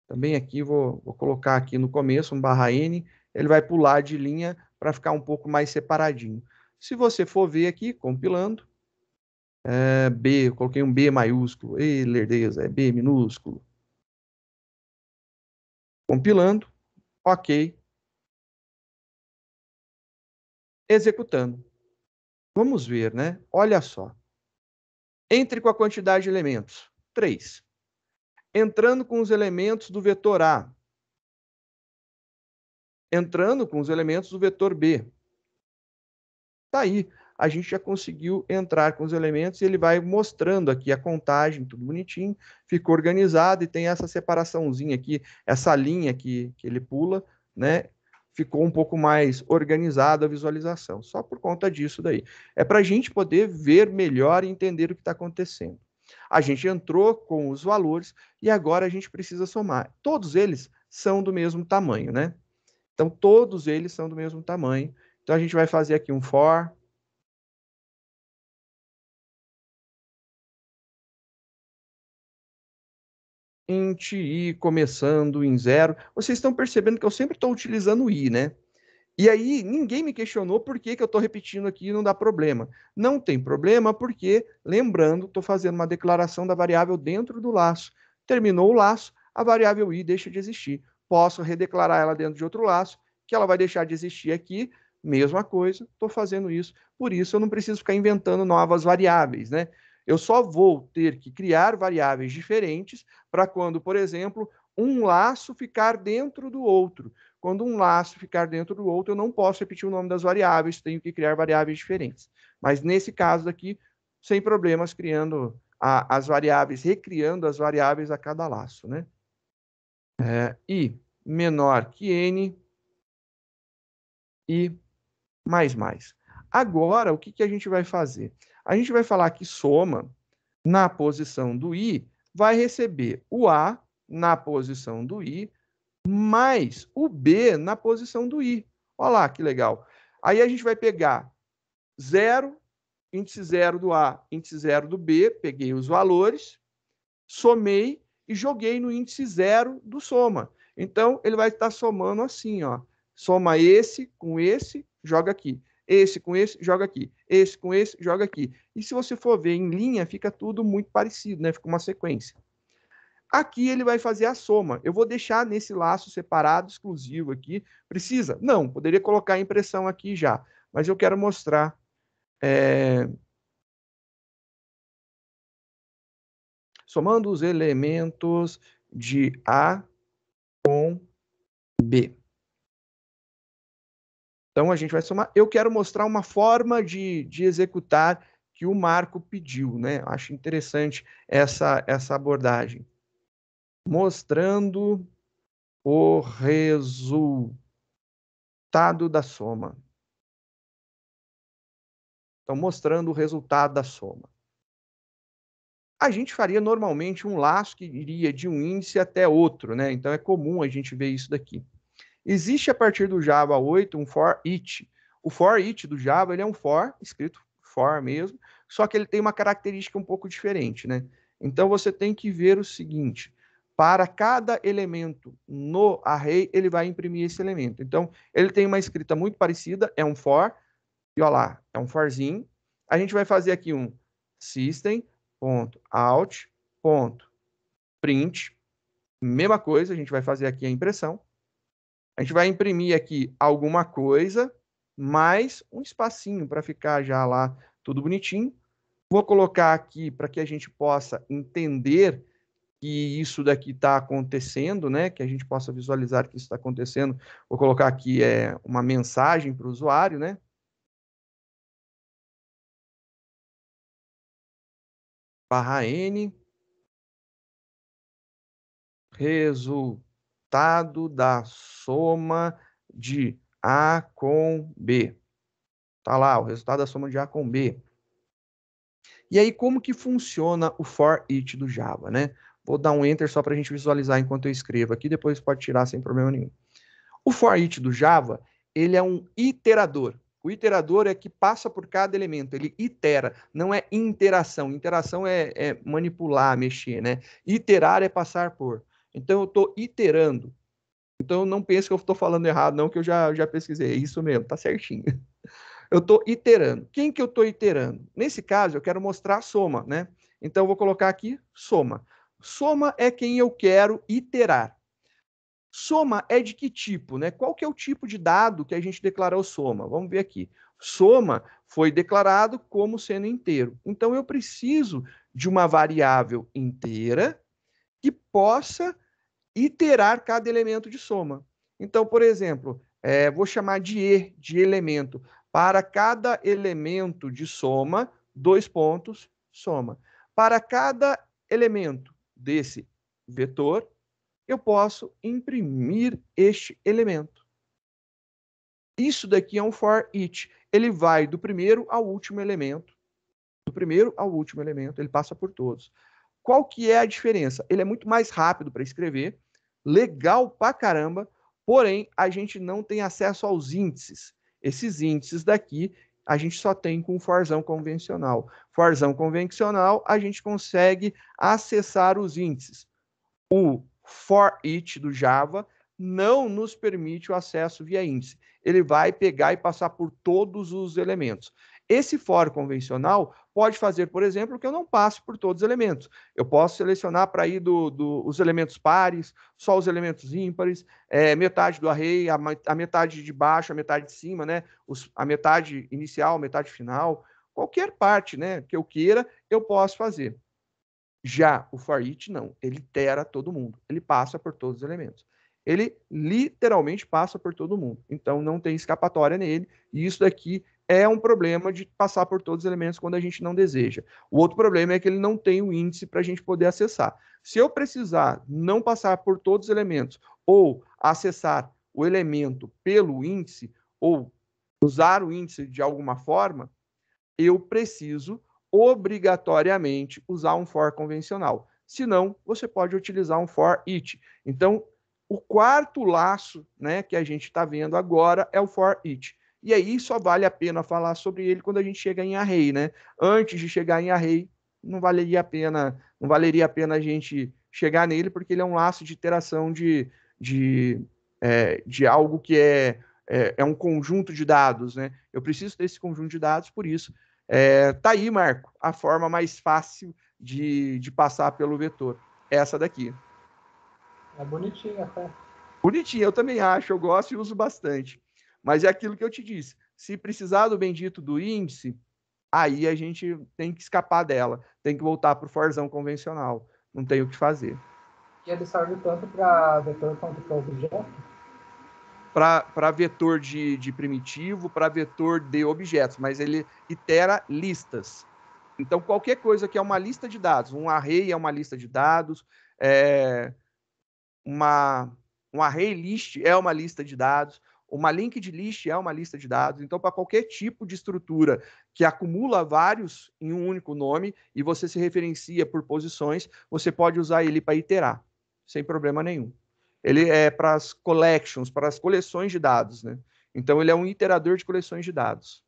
Speaker 1: Também aqui vou, vou colocar aqui no começo um barra N, ele vai pular de linha para ficar um pouco mais separadinho. Se você for ver aqui, compilando, é, B, eu coloquei um B maiúsculo, e lerdeza, é B minúsculo.
Speaker 2: Compilando, ok.
Speaker 1: Executando. Vamos ver, né? Olha só. Entre com a quantidade de elementos. 3. Entrando com os elementos do vetor A. Entrando com os elementos do vetor B. Tá aí. A gente já conseguiu entrar com os elementos e ele vai mostrando aqui a contagem, tudo bonitinho. Ficou organizado e tem essa separaçãozinha aqui, essa linha que, que ele pula, né? ficou um pouco mais organizada a visualização, só por conta disso daí. É para a gente poder ver melhor e entender o que está acontecendo. A gente entrou com os valores e agora a gente precisa somar. Todos eles são do mesmo tamanho, né? Então, todos eles são do mesmo tamanho. Então, a gente vai fazer aqui um for, 20 e começando em zero. Vocês estão percebendo que eu sempre estou utilizando o i, né? E aí ninguém me questionou por que, que eu estou repetindo aqui e não dá problema. Não tem problema porque, lembrando, estou fazendo uma declaração da variável dentro do laço. Terminou o laço, a variável i deixa de existir. Posso redeclarar ela dentro de outro laço, que ela vai deixar de existir aqui. Mesma coisa, estou fazendo isso. Por isso eu não preciso ficar inventando novas variáveis, né? Eu só vou ter que criar variáveis diferentes para quando, por exemplo, um laço ficar dentro do outro. Quando um laço ficar dentro do outro, eu não posso repetir o nome das variáveis, tenho que criar variáveis diferentes. Mas nesse caso daqui, sem problemas, criando a, as variáveis, recriando as variáveis a cada laço. Né? É, I menor que N, I mais mais. Agora, o que, que a gente vai fazer? A gente vai falar que soma na posição do i vai receber o a na posição do i mais o b na posição do i. Olha lá que legal. Aí a gente vai pegar 0, índice 0 do a, índice 0 do b, peguei os valores, somei e joguei no índice 0 do soma. Então, ele vai estar somando assim, ó. Soma esse com esse, joga aqui esse com esse, joga aqui, esse com esse, joga aqui. E se você for ver em linha, fica tudo muito parecido, né? Fica uma sequência. Aqui ele vai fazer a soma. Eu vou deixar nesse laço separado, exclusivo aqui. Precisa? Não, poderia colocar a impressão aqui já. Mas eu quero mostrar. É... Somando os elementos de A com B. Então a gente vai somar. Eu quero mostrar uma forma de, de executar que o Marco pediu, né? Acho interessante essa, essa abordagem. Mostrando o resultado da soma. Então, mostrando o resultado da soma. A gente faria normalmente um laço que iria de um índice até outro, né? Então é comum a gente ver isso daqui. Existe a partir do Java 8 um for each. O for each do Java ele é um for, escrito for mesmo, só que ele tem uma característica um pouco diferente, né? Então você tem que ver o seguinte, para cada elemento no array, ele vai imprimir esse elemento. Então, ele tem uma escrita muito parecida, é um for, e olha lá, é um forzinho. A gente vai fazer aqui um system.out.print, mesma coisa, a gente vai fazer aqui a impressão. A gente vai imprimir aqui alguma coisa, mais um espacinho para ficar já lá tudo bonitinho. Vou colocar aqui para que a gente possa entender que isso daqui está acontecendo, né? Que a gente possa visualizar que isso está acontecendo. Vou colocar aqui é, uma mensagem para o usuário, né?
Speaker 2: Barra N. Resultado resultado
Speaker 1: da soma de A com B. Tá lá, o resultado da soma de A com B. E aí, como que funciona o for each do Java, né? Vou dar um enter só para a gente visualizar enquanto eu escrevo aqui, depois pode tirar sem problema nenhum. O for each do Java, ele é um iterador. O iterador é que passa por cada elemento, ele itera, não é interação. Interação é, é manipular, mexer, né? Iterar é passar por. Então eu estou iterando. Então não pense que eu estou falando errado, não, que eu já, já pesquisei. É isso mesmo, tá certinho. Eu estou iterando. Quem que eu estou iterando? Nesse caso, eu quero mostrar a soma, né? Então eu vou colocar aqui soma. Soma é quem eu quero iterar. Soma é de que tipo, né? Qual que é o tipo de dado que a gente declarou soma? Vamos ver aqui. Soma foi declarado como sendo inteiro. Então eu preciso de uma variável inteira que possa iterar cada elemento de soma. Então, por exemplo, é, vou chamar de E, de elemento. Para cada elemento de soma, dois pontos, soma. Para cada elemento desse vetor, eu posso imprimir este elemento. Isso daqui é um for each. Ele vai do primeiro ao último elemento. Do primeiro ao último elemento, ele passa por todos. Qual que é a diferença? Ele é muito mais rápido para escrever, legal pra caramba, porém a gente não tem acesso aos índices. Esses índices daqui a gente só tem com o forzão convencional. Forzão convencional, a gente consegue acessar os índices. O for each do Java não nos permite o acesso via índice. Ele vai pegar e passar por todos os elementos. Esse for convencional pode fazer, por exemplo, que eu não passe por todos os elementos. Eu posso selecionar para ir do, do, os elementos pares, só os elementos ímpares, é, metade do array, a, a, metade de baixo, a metade de cima, né? Os, a metade inicial, a metade final, qualquer parte né, que eu queira, eu posso fazer. Já o for each, não. Ele itera todo mundo. Ele passa por todos os elementos. Ele literalmente passa por todo mundo. Então, não tem escapatória nele. E isso daqui é um problema de passar por todos os elementos quando a gente não deseja. O outro problema é que ele não tem o índice para a gente poder acessar. Se eu precisar não passar por todos os elementos ou acessar o elemento pelo índice ou usar o índice de alguma forma, eu preciso obrigatoriamente usar um for convencional. Se não, você pode utilizar um for it. Então, o quarto laço né, que a gente está vendo agora é o for it. E aí só vale a pena falar sobre ele quando a gente chega em Arrei, né? Antes de chegar em Arrei, não valeria a pena, não valeria a pena a gente chegar nele, porque ele é um laço de interação de, de, é, de algo que é, é, é, um conjunto de dados, né? Eu preciso desse conjunto de dados, por isso. É, tá aí, Marco, a forma mais fácil de, de passar pelo vetor. Essa daqui. É bonitinha até. Tá? Bonitinha, eu também acho, eu gosto e uso bastante. Mas é aquilo que eu te disse. Se precisar do bendito do índice, aí a gente tem que escapar dela, tem que voltar para o Forzão convencional. Não tem o que fazer. E ele serve tanto para vetor quanto para objeto? Para vetor de, de primitivo, para vetor de objetos, mas ele itera listas. Então, qualquer coisa que é uma lista de dados, um array é uma lista de dados, é uma, um array list é uma lista de dados, uma linked list é uma lista de dados, então para qualquer tipo de estrutura que acumula vários em um único nome e você se referencia por posições, você pode usar ele para iterar, sem problema nenhum. Ele é para as collections, para as coleções de dados, né? Então ele é um iterador de coleções de dados.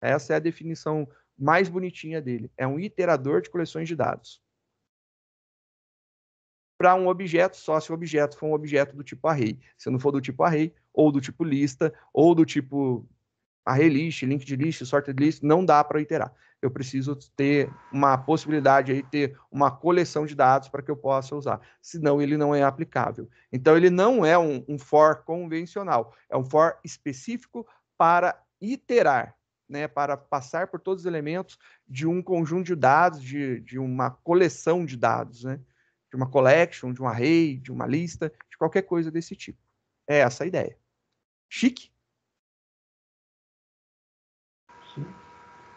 Speaker 1: Essa é a definição mais bonitinha dele. É um iterador de coleções de dados para um objeto, só se o objeto for um objeto do tipo array. Se não for do tipo array, ou do tipo lista, ou do tipo array list list, sorted list, não dá para iterar. Eu preciso ter uma possibilidade aí, ter uma coleção de dados para que eu possa usar, senão ele não é aplicável. Então, ele não é um, um for convencional, é um for específico para iterar, né, para passar por todos os elementos de um conjunto de dados, de, de uma coleção de dados, né? uma collection, de um array, de uma lista, de qualquer coisa desse tipo. É essa a ideia. Chique? Sim.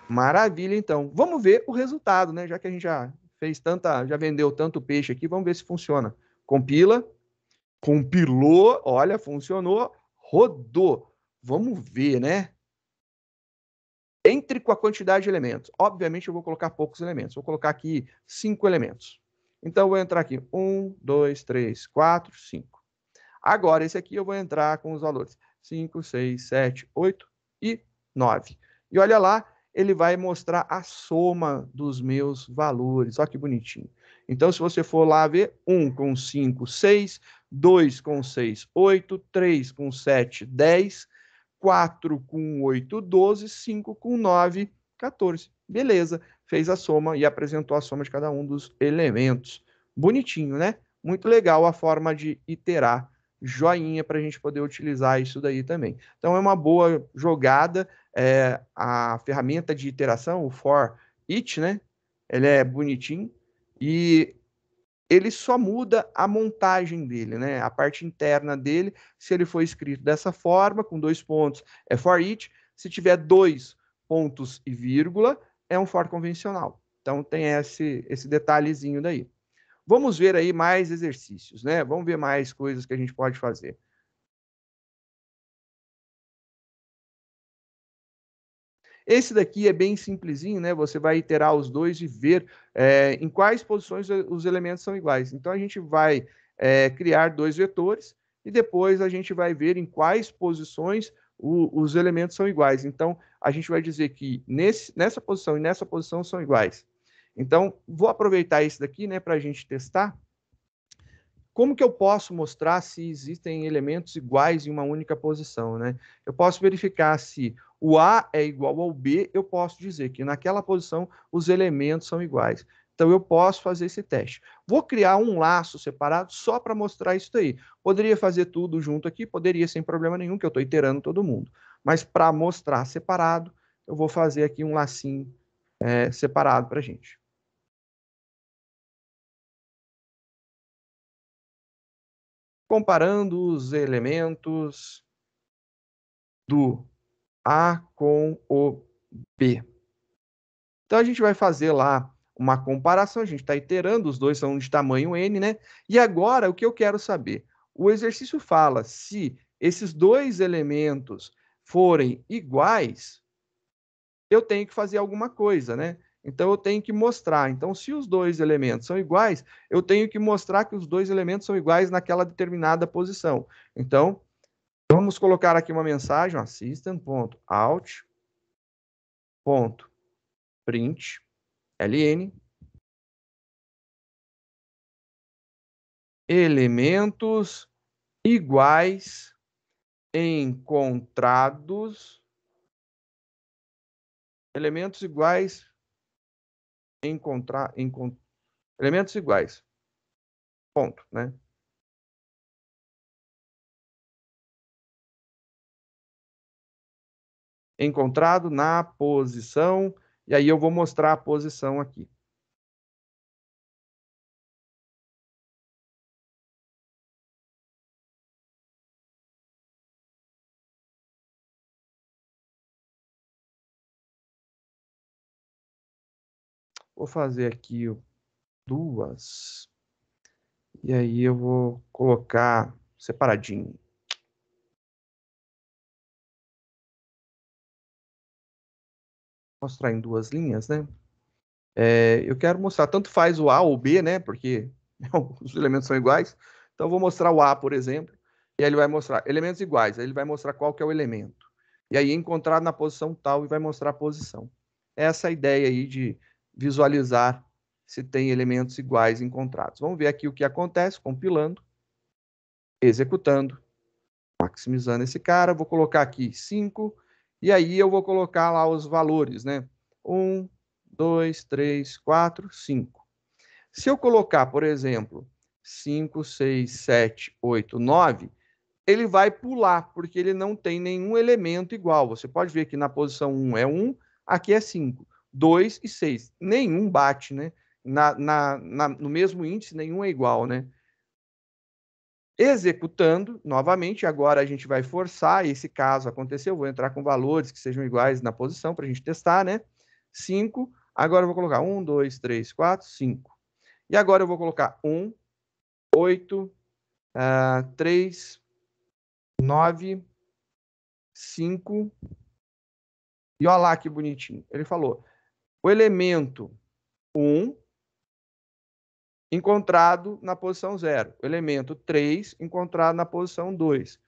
Speaker 1: Maravilha, então. Vamos ver o resultado, né? Já que a gente já fez tanta, já vendeu tanto peixe aqui, vamos ver se funciona. Compila, compilou, olha, funcionou, rodou. Vamos ver, né? Entre com a quantidade de elementos. Obviamente eu vou colocar poucos elementos. Vou colocar aqui cinco elementos. Então, eu vou entrar aqui. 1, 2, 3, 4, 5. Agora, esse aqui eu vou entrar com os valores 5, 6, 7, 8 e 9. E olha lá, ele vai mostrar a soma dos meus valores. Olha que bonitinho. Então, se você for lá ver, 1 com 5, 6, 2 com 6, 8, 3 com 7, 10, 4 com 8, 12, 5 com 9, 14. Beleza fez a soma e apresentou a soma de cada um dos elementos. Bonitinho, né? Muito legal a forma de iterar joinha para a gente poder utilizar isso daí também. Então é uma boa jogada é, a ferramenta de iteração, o for it, né? Ele é bonitinho e ele só muda a montagem dele, né? A parte interna dele, se ele for escrito dessa forma, com dois pontos, é for it. Se tiver dois pontos e vírgula, é um Ford convencional. Então tem esse, esse detalhezinho daí. Vamos ver aí mais exercícios, né? Vamos ver mais coisas que a gente pode fazer. Esse daqui é bem simplesinho, né? Você vai iterar os dois e ver é, em quais posições os elementos são iguais. Então, a gente vai é, criar dois vetores e depois a gente vai ver em quais posições o, os elementos são iguais. Então, a gente vai dizer que nesse, nessa posição e nessa posição são iguais. Então, vou aproveitar isso daqui né, para a gente testar. Como que eu posso mostrar se existem elementos iguais em uma única posição? Né? Eu posso verificar se o A é igual ao B, eu posso dizer que naquela posição os elementos são iguais. Então eu posso fazer esse teste. Vou criar um laço separado só para mostrar isso daí. Poderia fazer tudo junto aqui, poderia sem problema nenhum, que eu estou iterando todo mundo. Mas para mostrar separado, eu vou fazer aqui um lacinho é, separado para a gente.
Speaker 2: Comparando os
Speaker 1: elementos do A com o B. Então a gente vai fazer lá uma comparação, a gente está iterando, os dois são de tamanho N, né? E agora, o que eu quero saber? O exercício fala se esses dois elementos forem iguais, eu tenho que fazer alguma coisa, né? Então, eu tenho que mostrar. Então, se os dois elementos são iguais, eu tenho que mostrar que os dois elementos são iguais naquela determinada posição. Então, vamos colocar aqui uma mensagem, ó, system.out.print
Speaker 2: LN. Elementos iguais
Speaker 1: encontrados. Elementos iguais encontrar encont... elementos
Speaker 2: iguais. Ponto, né? Encontrado na posição e aí eu vou mostrar a posição aqui. Vou fazer aqui duas. E aí eu vou colocar separadinho.
Speaker 1: mostrar em duas linhas, né? É, eu quero mostrar, tanto faz o A ou o B, né? Porque os elementos são iguais. Então, eu vou mostrar o A, por exemplo, e ele vai mostrar elementos iguais. Aí ele vai mostrar qual que é o elemento. E aí, encontrar na posição tal e vai mostrar a posição. Essa é a ideia aí de visualizar se tem elementos iguais encontrados. Vamos ver aqui o que acontece, compilando, executando, maximizando esse cara. Vou colocar aqui 5, e aí eu vou colocar lá os valores, né? 1, 2, 3, 4, 5. Se eu colocar, por exemplo, 5, 6, 7, 8, 9, ele vai pular, porque ele não tem nenhum elemento igual. Você pode ver que na posição 1 é 1, aqui é 5. 2 e 6. Nenhum bate, né? Na, na, na, no mesmo índice, nenhum é igual, né? executando novamente. Agora a gente vai forçar esse caso aconteceu. Vou entrar com valores que sejam iguais na posição para a gente testar, né? 5. Agora eu vou colocar 1, 2, 3, 4, 5. E agora eu vou colocar 1, 8, 3, 9, 5. E olha lá que bonitinho. Ele falou: o elemento 1 encontrado na posição 0. O elemento 3, encontrado na posição 2.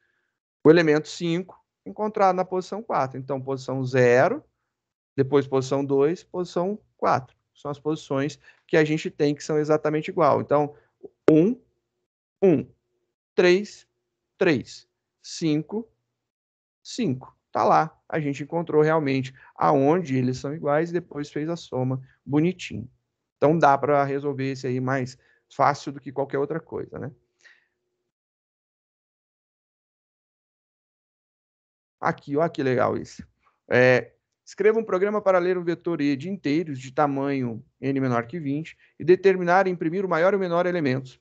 Speaker 1: O elemento 5, encontrado na posição 4. Então, posição 0, depois posição 2, posição 4. São as posições que a gente tem que são exatamente igual. Então, 1, 1, 3, 3, 5, 5. Está lá, a gente encontrou realmente aonde eles são iguais e depois fez a soma bonitinho. Então dá para resolver isso aí mais fácil do que qualquer outra coisa, né? Aqui, ó, que legal isso. É, escreva um programa para ler um vetor E de inteiros de tamanho n menor que 20 e determinar e imprimir o maior e o menor elementos.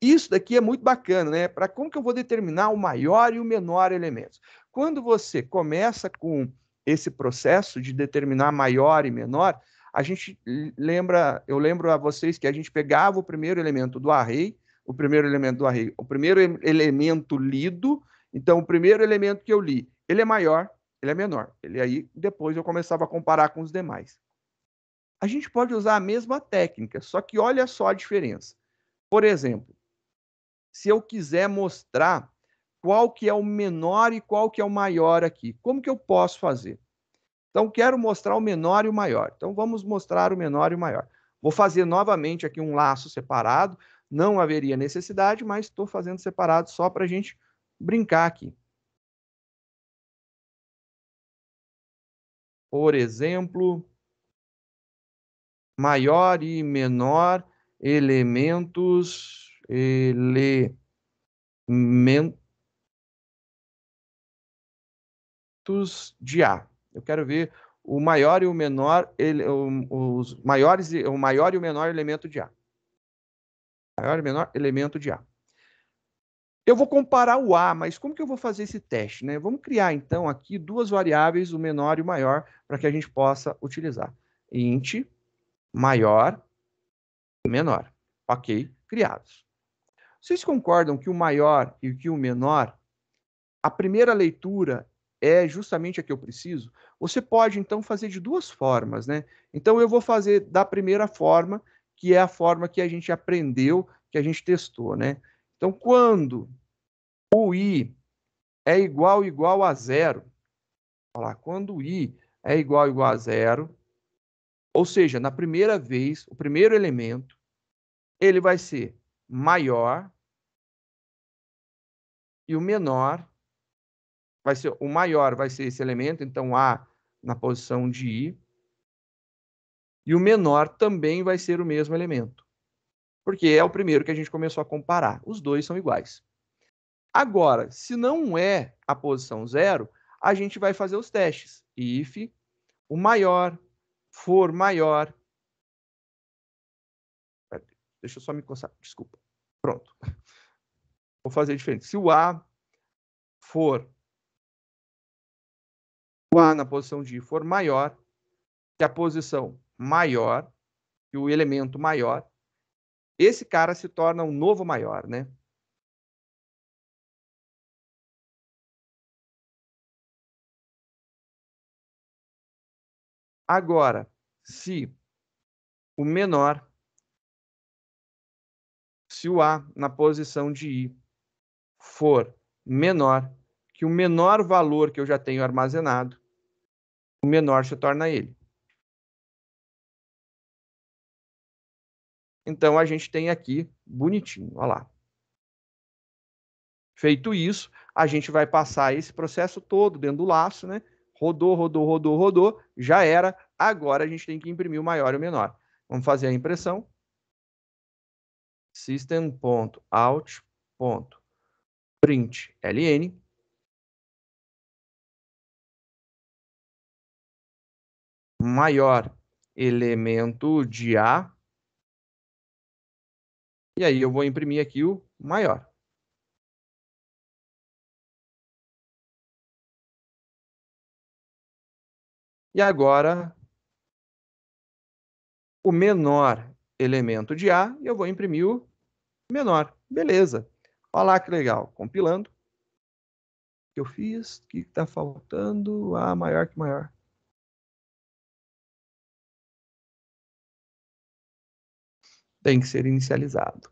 Speaker 1: Isso daqui é muito bacana, né? Para como que eu vou determinar o maior e o menor elementos? Quando você começa com esse processo de determinar maior e menor, a gente lembra, eu lembro a vocês que a gente pegava o primeiro elemento do array, o primeiro elemento do array, o primeiro elemento lido, então o primeiro elemento que eu li, ele é maior, ele é menor. Ele aí depois eu começava a comparar com os demais. A gente pode usar a mesma técnica, só que olha só a diferença. Por exemplo, se eu quiser mostrar qual que é o menor e qual que é o maior aqui, como que eu posso fazer? Então, quero mostrar o menor e o maior. Então, vamos mostrar o menor e o maior. Vou fazer novamente aqui um laço separado, não haveria necessidade, mas estou fazendo separado só para a gente brincar aqui. Por exemplo, maior e menor elementos elementos de A. Eu quero ver o maior e o menor, ele, os maiores, o maior e o menor elemento de A. Maior e menor elemento de A. Eu vou comparar o A, mas como que eu vou fazer esse teste? Né? Vamos criar, então, aqui duas variáveis, o menor e o maior, para que a gente possa utilizar. Int, maior, menor. Ok, criados. Vocês concordam que o maior e que o menor, a primeira leitura é justamente a que eu preciso, você pode então fazer de duas formas, né? Então eu vou fazer da primeira forma, que é a forma que a gente aprendeu, que a gente testou, né? Então quando o i é igual igual a zero, falar quando o i é igual igual a zero, ou seja, na primeira vez, o primeiro elemento, ele vai ser maior e o menor vai ser o maior vai ser esse elemento, então A na posição de I. E o menor também vai ser o mesmo elemento. Porque é o primeiro que a gente começou a comparar. Os dois são iguais. Agora, se não é a posição zero, a gente vai fazer os testes. If o maior for maior. Deixa eu só me coçar, desculpa. Pronto. Vou fazer diferente. Se o A for o A na posição de for maior que a posição maior, que o elemento maior, esse cara se torna um novo maior, né?
Speaker 2: Agora, se o menor,
Speaker 1: se o A na posição de I for menor que o menor valor que eu já tenho armazenado, o menor se torna
Speaker 2: ele. Então, a gente
Speaker 1: tem aqui bonitinho, olha lá. Feito isso, a gente vai passar esse processo todo dentro do laço, né? Rodou, rodou, rodou, rodou, já era. Agora a gente tem que imprimir o maior e o menor. Vamos fazer a impressão. System.out.println.
Speaker 2: maior elemento de A. E aí eu vou imprimir aqui o maior. E agora,
Speaker 1: o menor elemento de A, eu vou imprimir o menor. Beleza. Olha lá que legal. Compilando. O que eu fiz? O que está faltando? A maior que maior.
Speaker 2: tem que ser inicializado.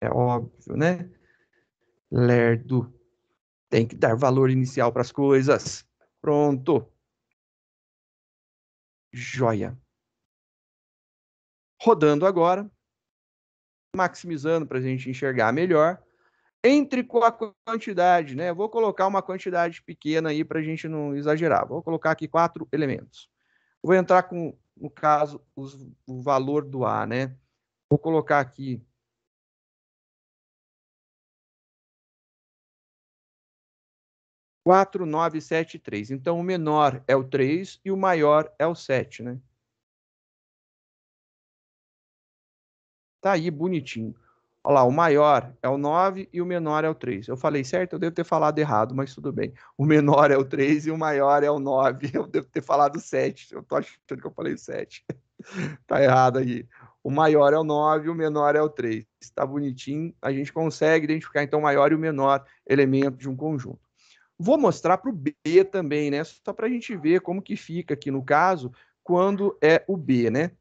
Speaker 1: É óbvio, né? Lerdo. Tem que dar valor inicial para as coisas. Pronto.
Speaker 2: Joia. Rodando agora,
Speaker 1: maximizando para a gente enxergar melhor. Entre com a quantidade, né? Vou colocar uma quantidade pequena aí para a gente não exagerar. Vou colocar aqui quatro elementos. Vou entrar com no caso, os, o valor do A, né?
Speaker 2: Vou colocar aqui. Quatro, nove, sete, três. Então, o menor é o 3
Speaker 1: e o maior é o 7, né? Tá aí, bonitinho. Olha lá, o maior é o 9 e o menor é o 3. Eu falei certo? Eu devo ter falado errado, mas tudo bem. O menor é o 3 e o maior é o 9. Eu devo ter falado 7. Eu tô achando que eu falei 7. tá errado aí. O maior é o 9 e o menor é o 3. Está bonitinho. A gente consegue identificar, então, o maior e o menor elemento de um conjunto. Vou mostrar para o B também, né? Só para a gente ver como que fica aqui no caso, quando é o B, né?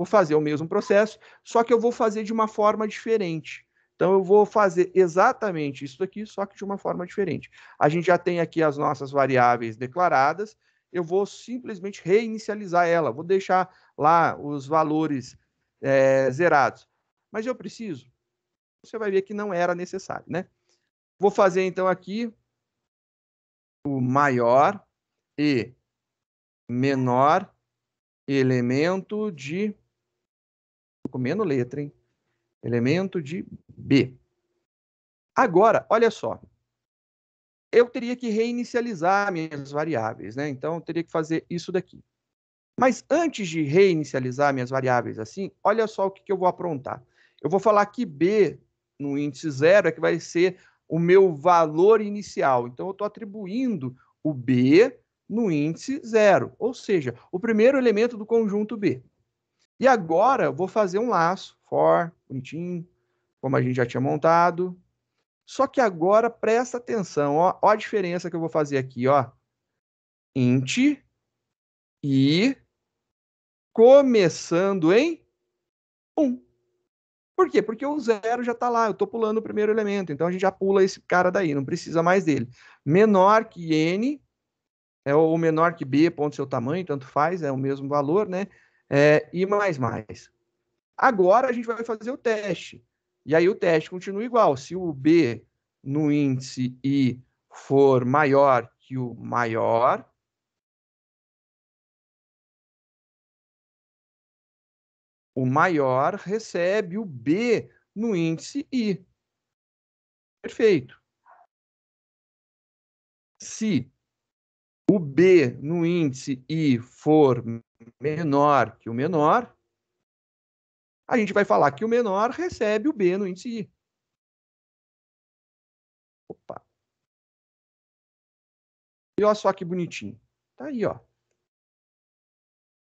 Speaker 1: Vou fazer o mesmo processo, só que eu vou fazer de uma forma diferente. Então, eu vou fazer exatamente isso aqui, só que de uma forma diferente. A gente já tem aqui as nossas variáveis declaradas, eu vou simplesmente reinicializar ela, vou deixar lá os valores é, zerados. Mas eu preciso? Você vai ver que não era necessário, né? Vou fazer, então, aqui o maior e menor elemento de comendo letra, hein? Elemento de B. Agora, olha só. Eu teria que reinicializar minhas variáveis, né? Então, eu teria que fazer isso daqui. Mas antes de reinicializar minhas variáveis assim, olha só o que, que eu vou aprontar. Eu vou falar que B no índice zero é que vai ser o meu valor inicial. Então, eu estou atribuindo o B no índice zero, ou seja, o primeiro elemento do conjunto B. E agora vou fazer um laço, for, bonitinho, como a gente já tinha montado. Só que agora presta atenção, ó, ó a diferença que eu vou fazer aqui, ó. Int e começando em 1. Um. Por quê? Porque o zero já está lá, eu estou pulando o primeiro elemento, então a gente já pula esse cara daí, não precisa mais dele. Menor que n, é ou menor que b, ponto seu tamanho, tanto faz, é o mesmo valor, né? é, e mais, mais. Agora a gente vai fazer o teste. E aí o teste continua igual. Se o B no índice I for maior que o maior,
Speaker 2: o maior recebe o B no índice I. Perfeito. Se o B no índice I
Speaker 1: for menor que o menor, a gente vai falar que o menor recebe o B no índice I. Opa. E olha só que bonitinho. Tá aí, ó.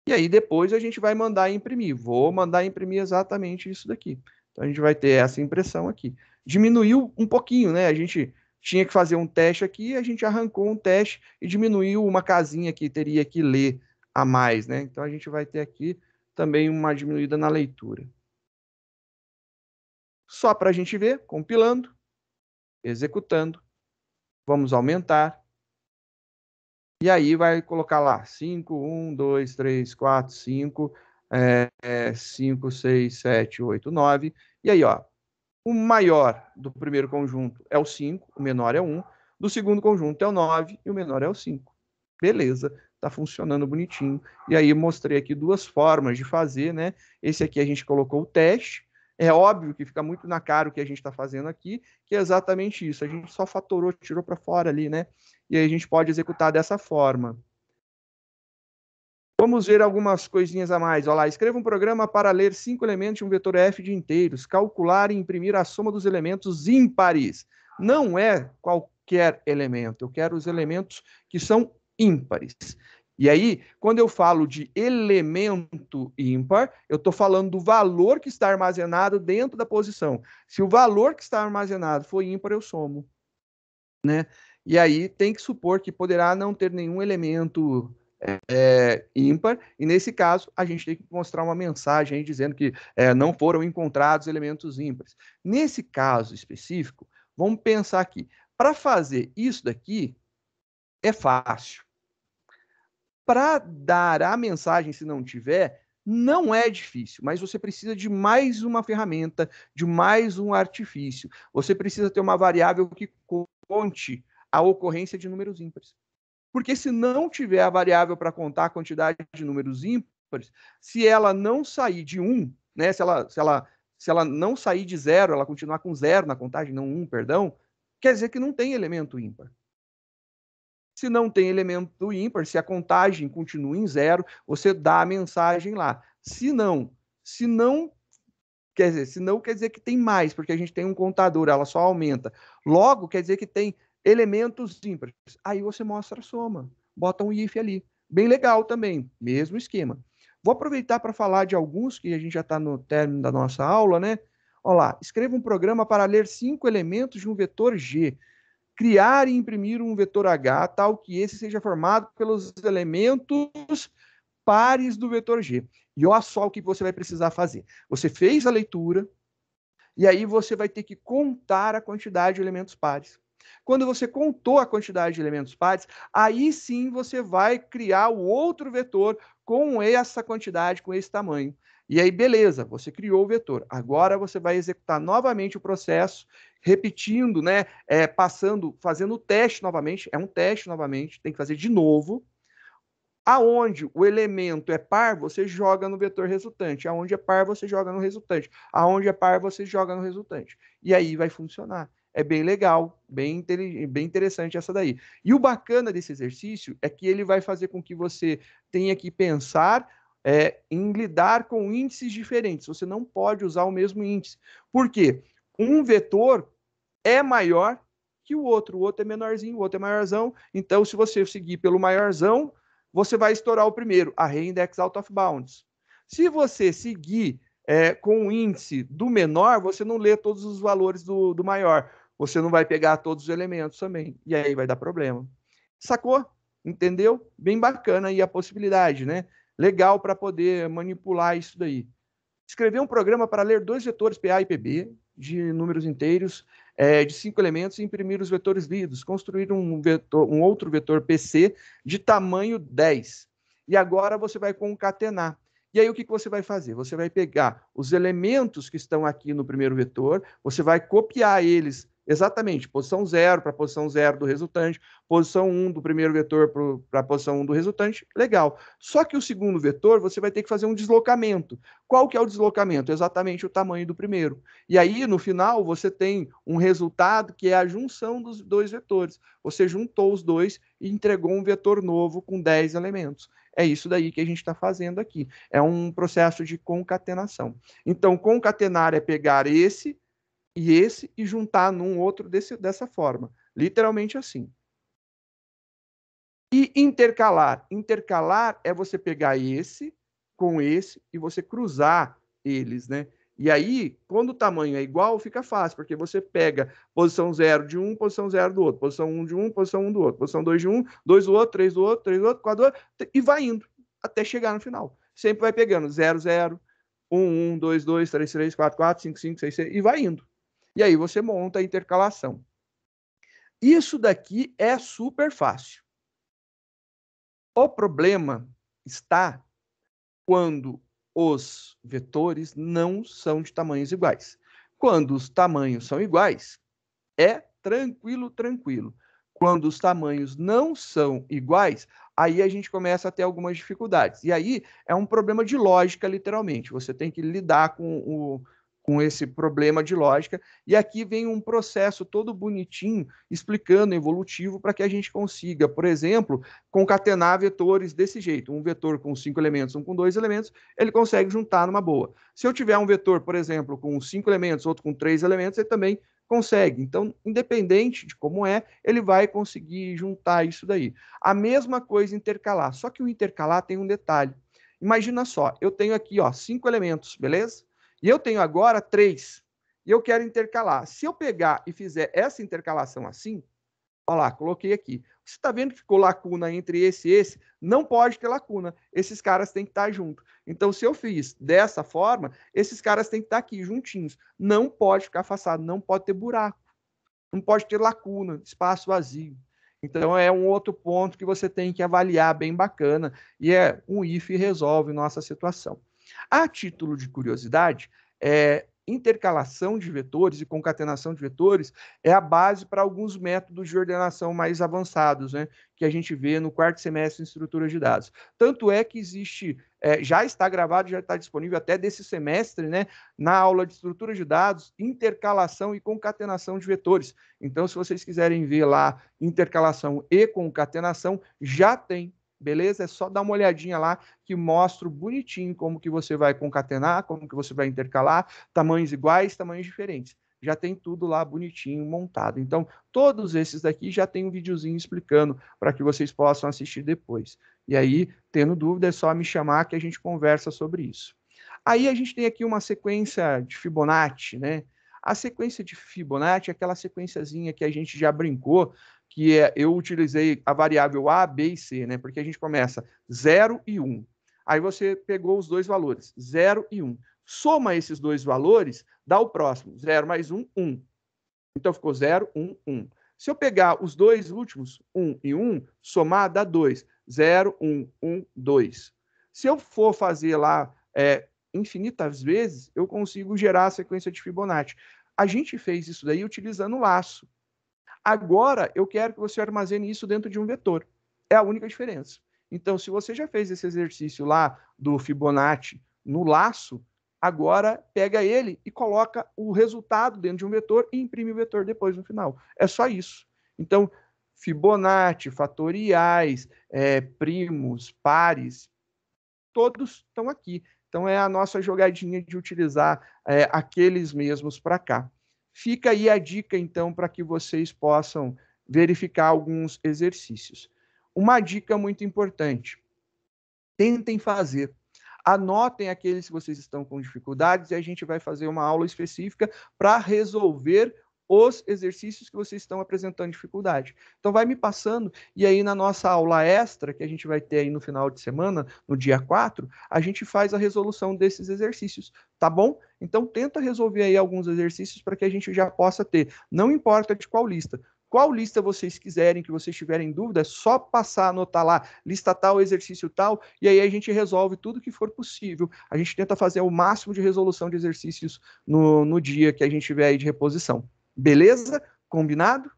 Speaker 1: E aí depois a gente vai mandar imprimir. Vou mandar imprimir exatamente isso daqui. Então a gente vai ter essa impressão aqui. Diminuiu um pouquinho, né? A gente tinha que fazer um teste aqui, a gente arrancou um teste e diminuiu uma casinha que teria que ler a mais, né? Então a gente vai ter aqui também uma diminuída na leitura. Só para a gente ver, compilando, executando, vamos aumentar. E aí vai colocar lá 5, 1, 2, 3, 4, 5, 5, 6, 7, 8, 9. E aí, ó, o maior do primeiro conjunto é o 5, o menor é o 1. Do segundo conjunto é o 9 e o menor é o 5. Beleza tá funcionando bonitinho. E aí mostrei aqui duas formas de fazer, né? Esse aqui a gente colocou o teste. É óbvio que fica muito na cara o que a gente está fazendo aqui, que é exatamente isso. A gente só fatorou, tirou para fora ali, né? E aí a gente pode executar dessa forma. Vamos ver algumas coisinhas a mais. Olha lá, escreva um programa para ler cinco elementos de um vetor F de inteiros, calcular e imprimir a soma dos elementos ímpares. Não é qualquer elemento, eu quero os elementos que são ímpares. E aí, quando eu falo de elemento ímpar, eu estou falando do valor que está armazenado dentro da posição. Se o valor que está armazenado for ímpar, eu somo. Né? E aí tem que supor que poderá não ter nenhum elemento é, ímpar, e nesse caso a gente tem que mostrar uma mensagem dizendo que é, não foram encontrados elementos ímpares. Nesse caso específico, vamos pensar aqui. Para fazer isso daqui, é fácil para dar a mensagem, se não tiver, não é difícil, mas você precisa de mais uma ferramenta, de mais um artifício. Você precisa ter uma variável que conte a ocorrência de números ímpares. Porque se não tiver a variável para contar a quantidade de números ímpares, se ela não sair de 1, um, né, se, ela, se, ela, se ela não sair de zero, ela continuar com zero na contagem, não 1, um, perdão, quer dizer que não tem elemento ímpar. Se não tem elemento ímpar, se a contagem continua em zero, você dá a mensagem lá. Se não, se não quer dizer, se não quer dizer que tem mais, porque a gente tem um contador, ela só aumenta. Logo quer dizer que tem elementos ímpares. Aí você mostra a soma, bota um if ali. Bem legal também, mesmo esquema. Vou aproveitar para falar de alguns que a gente já está no término da nossa aula, né? Olha lá, escreva um programa para ler cinco elementos de um vetor G criar e imprimir um vetor H tal que esse seja formado pelos elementos pares do vetor G. E olha só o que você vai precisar fazer. Você fez a leitura, e aí você vai ter que contar a quantidade de elementos pares. Quando você contou a quantidade de elementos pares, aí sim você vai criar o outro vetor com essa quantidade, com esse tamanho. E aí, beleza, você criou o vetor. Agora você vai executar novamente o processo repetindo, né? É, passando, fazendo o teste novamente, é um teste novamente, tem que fazer de novo. Aonde o elemento é par, você joga no vetor resultante. Aonde é par, você joga no resultante. Aonde é par, você joga no resultante. E aí vai funcionar. É bem legal, bem, bem interessante essa daí. E o bacana desse exercício é que ele vai fazer com que você tenha que pensar é, em lidar com índices diferentes. Você não pode usar o mesmo índice. Por quê? um vetor é maior que o outro, o outro é menorzinho, o outro é maiorzão. Então, se você seguir pelo maiorzão, você vai estourar o primeiro, a reindex out of bounds. Se você seguir é, com o índice do menor, você não lê todos os valores do, do maior. Você não vai pegar todos os elementos também. E aí vai dar problema. Sacou? Entendeu? Bem bacana aí a possibilidade, né? Legal para poder manipular isso daí. Escrever um programa para ler dois vetores PA e PB, de números inteiros é, de cinco elementos e imprimir os vetores lidos, construir um, vetor, um outro vetor PC de tamanho 10. E agora você vai concatenar. E aí o que, que você vai fazer? Você vai pegar os elementos que estão aqui no primeiro vetor, você vai copiar eles Exatamente, posição 0 para posição 0 do resultante, posição 1 um do primeiro vetor para a posição 1 um do resultante, legal. Só que o segundo vetor você vai ter que fazer um deslocamento. Qual que é o deslocamento? Exatamente o tamanho do primeiro. E aí, no final, você tem um resultado que é a junção dos dois vetores. Você juntou os dois e entregou um vetor novo com 10 elementos. É isso daí que a gente está fazendo aqui. É um processo de concatenação. Então, concatenar é pegar esse e esse e juntar num outro desse, dessa forma. Literalmente assim. E intercalar. Intercalar é você pegar esse com esse e você cruzar eles, né? E aí, quando o tamanho é igual, fica fácil, porque você pega posição 0 de um, posição 0 do outro, posição 1 um de um, posição 1 um do outro, posição 2 de um, 2 do outro, 3 do outro, 3 do outro, 4 do outro, e vai indo até chegar no final. Sempre vai pegando 0, 0, 1, 1, 2, 2, 3, 3, 4, 4, 5, 5, 6, 6, e vai indo e aí você monta a intercalação. Isso daqui é super fácil. O problema está quando os vetores não são de tamanhos iguais. Quando os tamanhos são iguais, é tranquilo, tranquilo. Quando os tamanhos não são iguais, aí a gente começa a ter algumas dificuldades. E aí é um problema de lógica, literalmente. Você tem que lidar com o com esse problema de lógica. E aqui vem um processo todo bonitinho, explicando, evolutivo, para que a gente consiga, por exemplo, concatenar vetores desse jeito. Um vetor com cinco elementos, um com dois elementos, ele consegue juntar numa boa. Se eu tiver um vetor, por exemplo, com cinco elementos, outro com três elementos, ele também consegue. Então, independente de como é, ele vai conseguir juntar isso daí. A mesma coisa intercalar, só que o intercalar tem um detalhe. Imagina só, eu tenho aqui, ó, cinco elementos, beleza? E eu tenho agora três. E eu quero intercalar. Se eu pegar e fizer essa intercalação assim, olha lá, coloquei aqui. Você está vendo que ficou lacuna entre esse e esse? Não pode ter lacuna. Esses caras têm que estar tá junto. Então, se eu fiz dessa forma, esses caras têm que estar tá aqui juntinhos. Não pode ficar afastado, não pode ter buraco. Não pode ter lacuna, espaço vazio. Então é um outro ponto que você tem que avaliar bem bacana e é um if resolve nossa situação. A título de curiosidade, é, intercalação de vetores e concatenação de vetores é a base para alguns métodos de ordenação mais avançados, né, que a gente vê no quarto semestre em estrutura de dados. Tanto é que existe, é, já está gravado, já está disponível até desse semestre, né, na aula de estrutura de dados, intercalação e concatenação de vetores. Então, se vocês quiserem ver lá intercalação e concatenação, já tem beleza? É só dar uma olhadinha lá que mostro bonitinho como que você vai concatenar, como que você vai intercalar, tamanhos iguais, tamanhos diferentes. Já tem tudo lá bonitinho montado. Então, todos esses daqui já tem um videozinho explicando para que vocês possam assistir depois. E aí, tendo dúvida, é só me chamar que a gente conversa sobre isso. Aí a gente tem aqui uma sequência de Fibonacci, né? A sequência de Fibonacci é aquela sequenciazinha que a gente já brincou, que é, eu utilizei a variável A, B e C, né? Porque a gente começa 0 e 1. Aí você pegou os dois valores, 0 e 1. Soma esses dois valores, dá o próximo, 0 mais 1, 1. Então ficou 0, 1, 1. Se eu pegar os dois últimos, 1 e 1, somar dá 2. 0, 1, 1, 2. Se eu for fazer lá é, infinitas vezes, eu consigo gerar a sequência de Fibonacci. A gente fez isso daí utilizando o laço. Agora eu quero que você armazene isso dentro de um vetor. É a única diferença. Então, se você já fez esse exercício lá do Fibonacci no laço, agora pega ele e coloca o resultado dentro de um vetor e imprime o vetor depois no final. É só isso. Então, Fibonacci, fatoriais, é, primos, pares, todos estão aqui. Então, é a nossa jogadinha de utilizar é, aqueles mesmos para cá. Fica aí a dica, então, para que vocês possam verificar alguns exercícios. Uma dica muito importante: tentem fazer. Anotem aqueles que vocês estão com dificuldades e a gente vai fazer uma aula específica para resolver os exercícios que vocês estão apresentando dificuldade. Então vai me passando e aí na nossa aula extra que a gente vai ter aí no final de semana, no dia 4, a gente faz a resolução desses exercícios, tá bom? Então tenta resolver aí alguns exercícios para que a gente já possa ter, não importa de qual lista, qual lista vocês quiserem, que vocês tiverem dúvida, é só passar, anotar lá, lista tal, exercício tal, e aí a gente resolve tudo que for possível. A gente tenta fazer o máximo de resolução de exercícios no, no dia que a gente tiver aí de reposição. Beleza? Combinado?